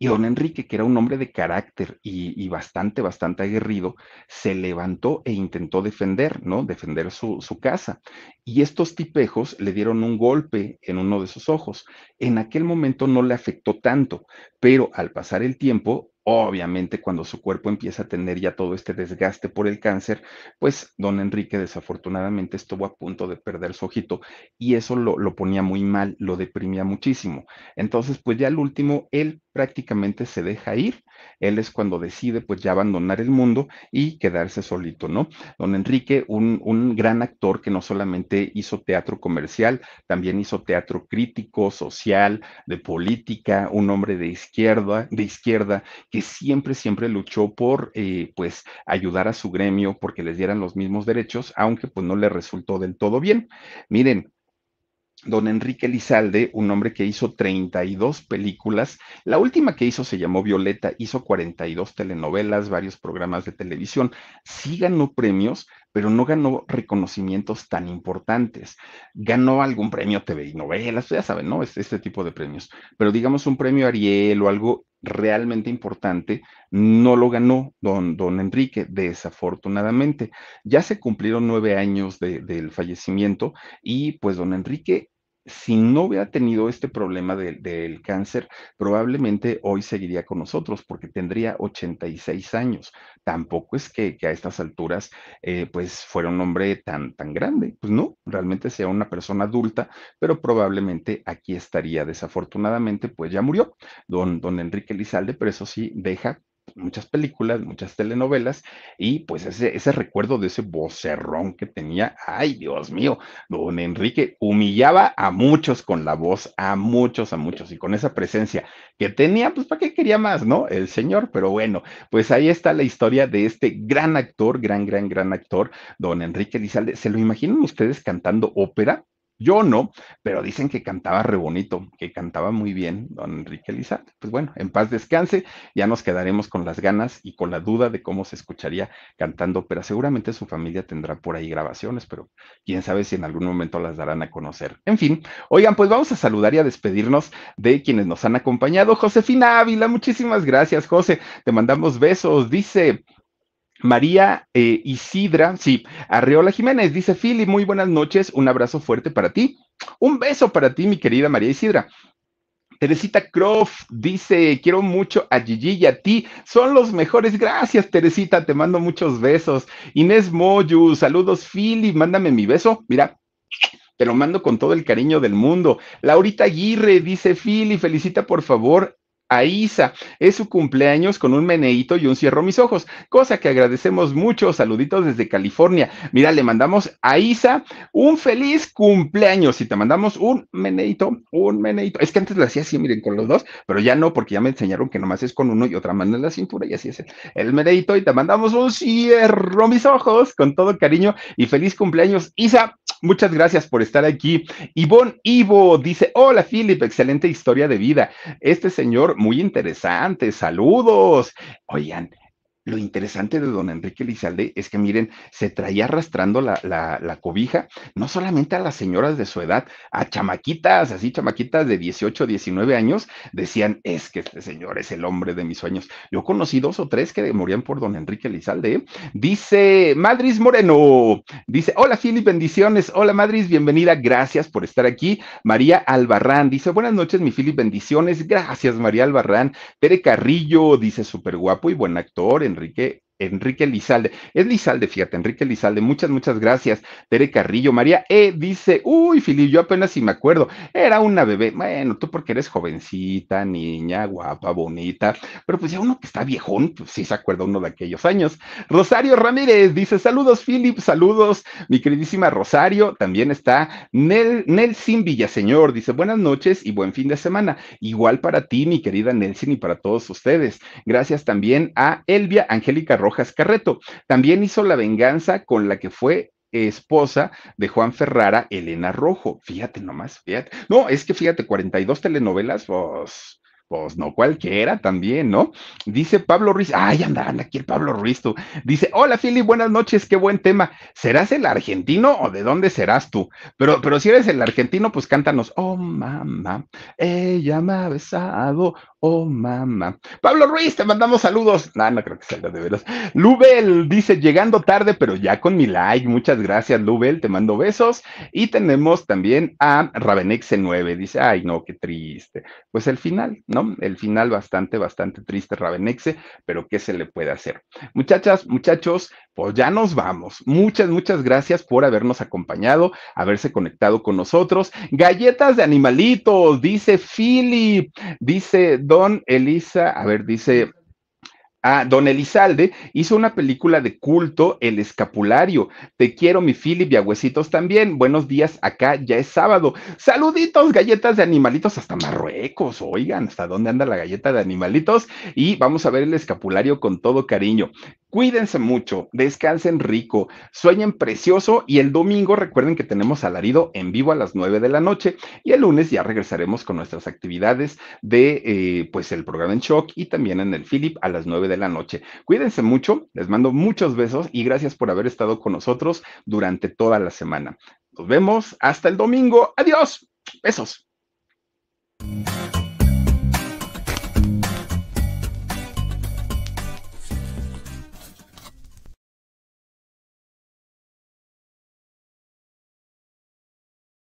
Y don Enrique, que era un hombre de carácter y, bastante, bastante aguerrido, se levantó e intentó defender, ¿no? Defender su, casa. Y estos tipejos le dieron un golpe en uno de sus ojos. En aquel momento no le afectó tanto, pero al pasar el tiempo, obviamente cuando su cuerpo empieza a tener ya todo este desgaste por el cáncer, pues don Enrique desafortunadamente estuvo a punto de perder su ojito y eso lo, lo ponía muy mal, lo deprimía muchísimo. Entonces, pues ya al último, él prácticamente se deja ir. Él es cuando decide pues ya abandonar el mundo y quedarse solito, ¿no? Don Enrique, un, gran actor que no solamente hizo teatro comercial, también hizo teatro crítico, social, de política, un hombre de izquierda, de izquierda, que siempre, siempre luchó por eh, pues ayudar a su gremio porque les dieran los mismos derechos, aunque pues no le resultó del todo bien. Miren, don Enrique Lizalde, un hombre que hizo 32 películas. La última que hizo se llamó Violeta, hizo 42 telenovelas, varios programas de televisión. Sí ganó premios, pero no ganó reconocimientos tan importantes. Ganó algún premio TV y novelas, ya saben, ¿no? Es este tipo de premios. Pero digamos un premio Ariel o algo realmente importante, no lo ganó don, don Enrique, desafortunadamente. Ya se cumplieron nueve años del fallecimiento y pues don Enrique si no hubiera tenido este problema del cáncer, probablemente hoy seguiría con nosotros porque tendría 86 años. Tampoco es que, a estas alturas eh, pues fuera un hombre tan, tan grande. Pues no, realmente sea una persona adulta, pero probablemente aquí estaría. Desafortunadamente pues ya murió don, don Enrique Lizalde, pero eso sí deja muchas películas, muchas telenovelas, y pues ese, ese recuerdo de ese vocerrón que tenía, ay Dios mío, don Enrique humillaba a muchos con la voz, a muchos, a muchos, y con esa presencia que tenía, pues para qué quería más, ¿no? El señor, pero bueno, pues ahí está la historia de este gran actor, gran, gran, gran actor, don Enrique Lizalde. ¿Se lo imaginan ustedes cantando ópera? Yo no, pero dicen que cantaba re bonito, que cantaba muy bien don Enrique Lizard. Pues bueno, en paz descanse, ya nos quedaremos con las ganas y con la duda de cómo se escucharía cantando pero Seguramente su familia tendrá por ahí grabaciones, pero quién sabe si en algún momento las darán a conocer. En fin, oigan, pues vamos a saludar y a despedirnos de quienes nos han acompañado. Josefina Ávila, muchísimas gracias, José. Te mandamos besos, dice. María eh, Isidra, sí, Arreola Jiménez dice, Fili, muy buenas noches, un abrazo fuerte para ti. Un beso para ti, mi querida María Isidra. Teresita Croft dice, quiero mucho a Gigi y a ti, son los mejores. Gracias, Teresita, te mando muchos besos. Inés Moyu, saludos, Fili, mándame mi beso. Mira, te lo mando con todo el cariño del mundo. Laurita Aguirre dice, Fili, felicita por favor a Isa. Es su cumpleaños con un meneíto y un cierro mis ojos, cosa que agradecemos mucho. Saluditos desde California. Mira, le mandamos a Isa un feliz cumpleaños y te mandamos un meneito, un meneito. Es que antes lo hacía así, miren, con los dos, pero ya no, porque ya me enseñaron que nomás es con uno y otra mano en la cintura y así es el, meneito y te mandamos un cierro mis ojos con todo cariño y feliz cumpleaños, Isa. Muchas gracias por estar aquí. Ivonne Ivo dice, hola Philip, excelente historia de vida. Este señor, muy interesante, saludos. Oigan, lo interesante de don Enrique Lizalde es que, miren, se traía arrastrando la, la, la, cobija, no solamente a las señoras de su edad, a chamaquitas, así chamaquitas de 18, 19 años, decían, es que este señor es el hombre de mis sueños. Yo conocí dos o tres que morían por don Enrique Lizalde. ¿eh? Dice Madris Moreno, dice, hola Philip, bendiciones. Hola Madris, bienvenida, gracias por estar aquí. María Albarrán dice, buenas noches, mi Philip, bendiciones. Gracias, María Albarrán. Pere Carrillo dice, súper guapo y buen actor. En Enrique Enrique Lizalde. Es Lizalde, fíjate, Enrique Lizalde. Muchas, muchas gracias. Tere Carrillo. María E dice, uy, Filip, yo apenas si me acuerdo. Era una bebé. Bueno, tú porque eres jovencita, niña, guapa, bonita. Pero pues ya uno que está viejón, pues sí se acuerda uno de aquellos años. Rosario Ramírez dice, saludos, Filip, saludos. Mi queridísima Rosario. También está Nel, Nelsin Villaseñor. Dice, buenas noches y buen fin de semana. Igual para ti, mi querida Nelsin, y para todos ustedes. Gracias también a Elvia Angélica Rojas Carreto. También hizo la venganza con la que fue esposa de Juan Ferrara, Elena Rojo. Fíjate nomás, fíjate. No, es que fíjate, 42 telenovelas, pues, pues no cualquiera también, ¿no? Dice Pablo Ruiz, ay, anda, aquí el Pablo Ruiz tú. Dice, hola Fili, buenas noches, qué buen tema. ¿Serás el argentino o de dónde serás tú? Pero, pero si eres el argentino, pues cántanos, oh mamá, ella me ha besado, oh mamá. Pablo Ruiz, te mandamos saludos. No, no creo que salga de veras. Lubel dice, llegando tarde, pero ya con mi like. Muchas gracias, Lubel, te mando besos. Y tenemos también a ravenex 9, dice, ay, no, qué triste. Pues el final, ¿no? El final bastante, bastante triste, Rabenexe, pero ¿qué se le puede hacer? Muchachas, muchachos, pues ya nos vamos. Muchas, muchas gracias por habernos acompañado, haberse conectado con nosotros. Galletas de animalitos, dice Philip, dice Don Elisa, a ver, dice Ah, don Elizalde hizo una película de culto, El Escapulario. Te quiero, mi Philip, y agüecitos también. Buenos días, acá ya es sábado. Saluditos, galletas de animalitos hasta Marruecos. Oigan, ¿hasta dónde anda la galleta de animalitos? Y vamos a ver El Escapulario con todo cariño. Cuídense mucho, descansen rico, sueñen precioso y el domingo recuerden que tenemos alarido en vivo a las 9 de la noche y el lunes ya regresaremos con nuestras actividades de eh, pues el programa en shock y también en el Philip a las 9 de la la noche. Cuídense mucho, les mando muchos besos y gracias por haber estado con nosotros durante toda la semana. Nos vemos hasta el domingo. Adiós. Besos.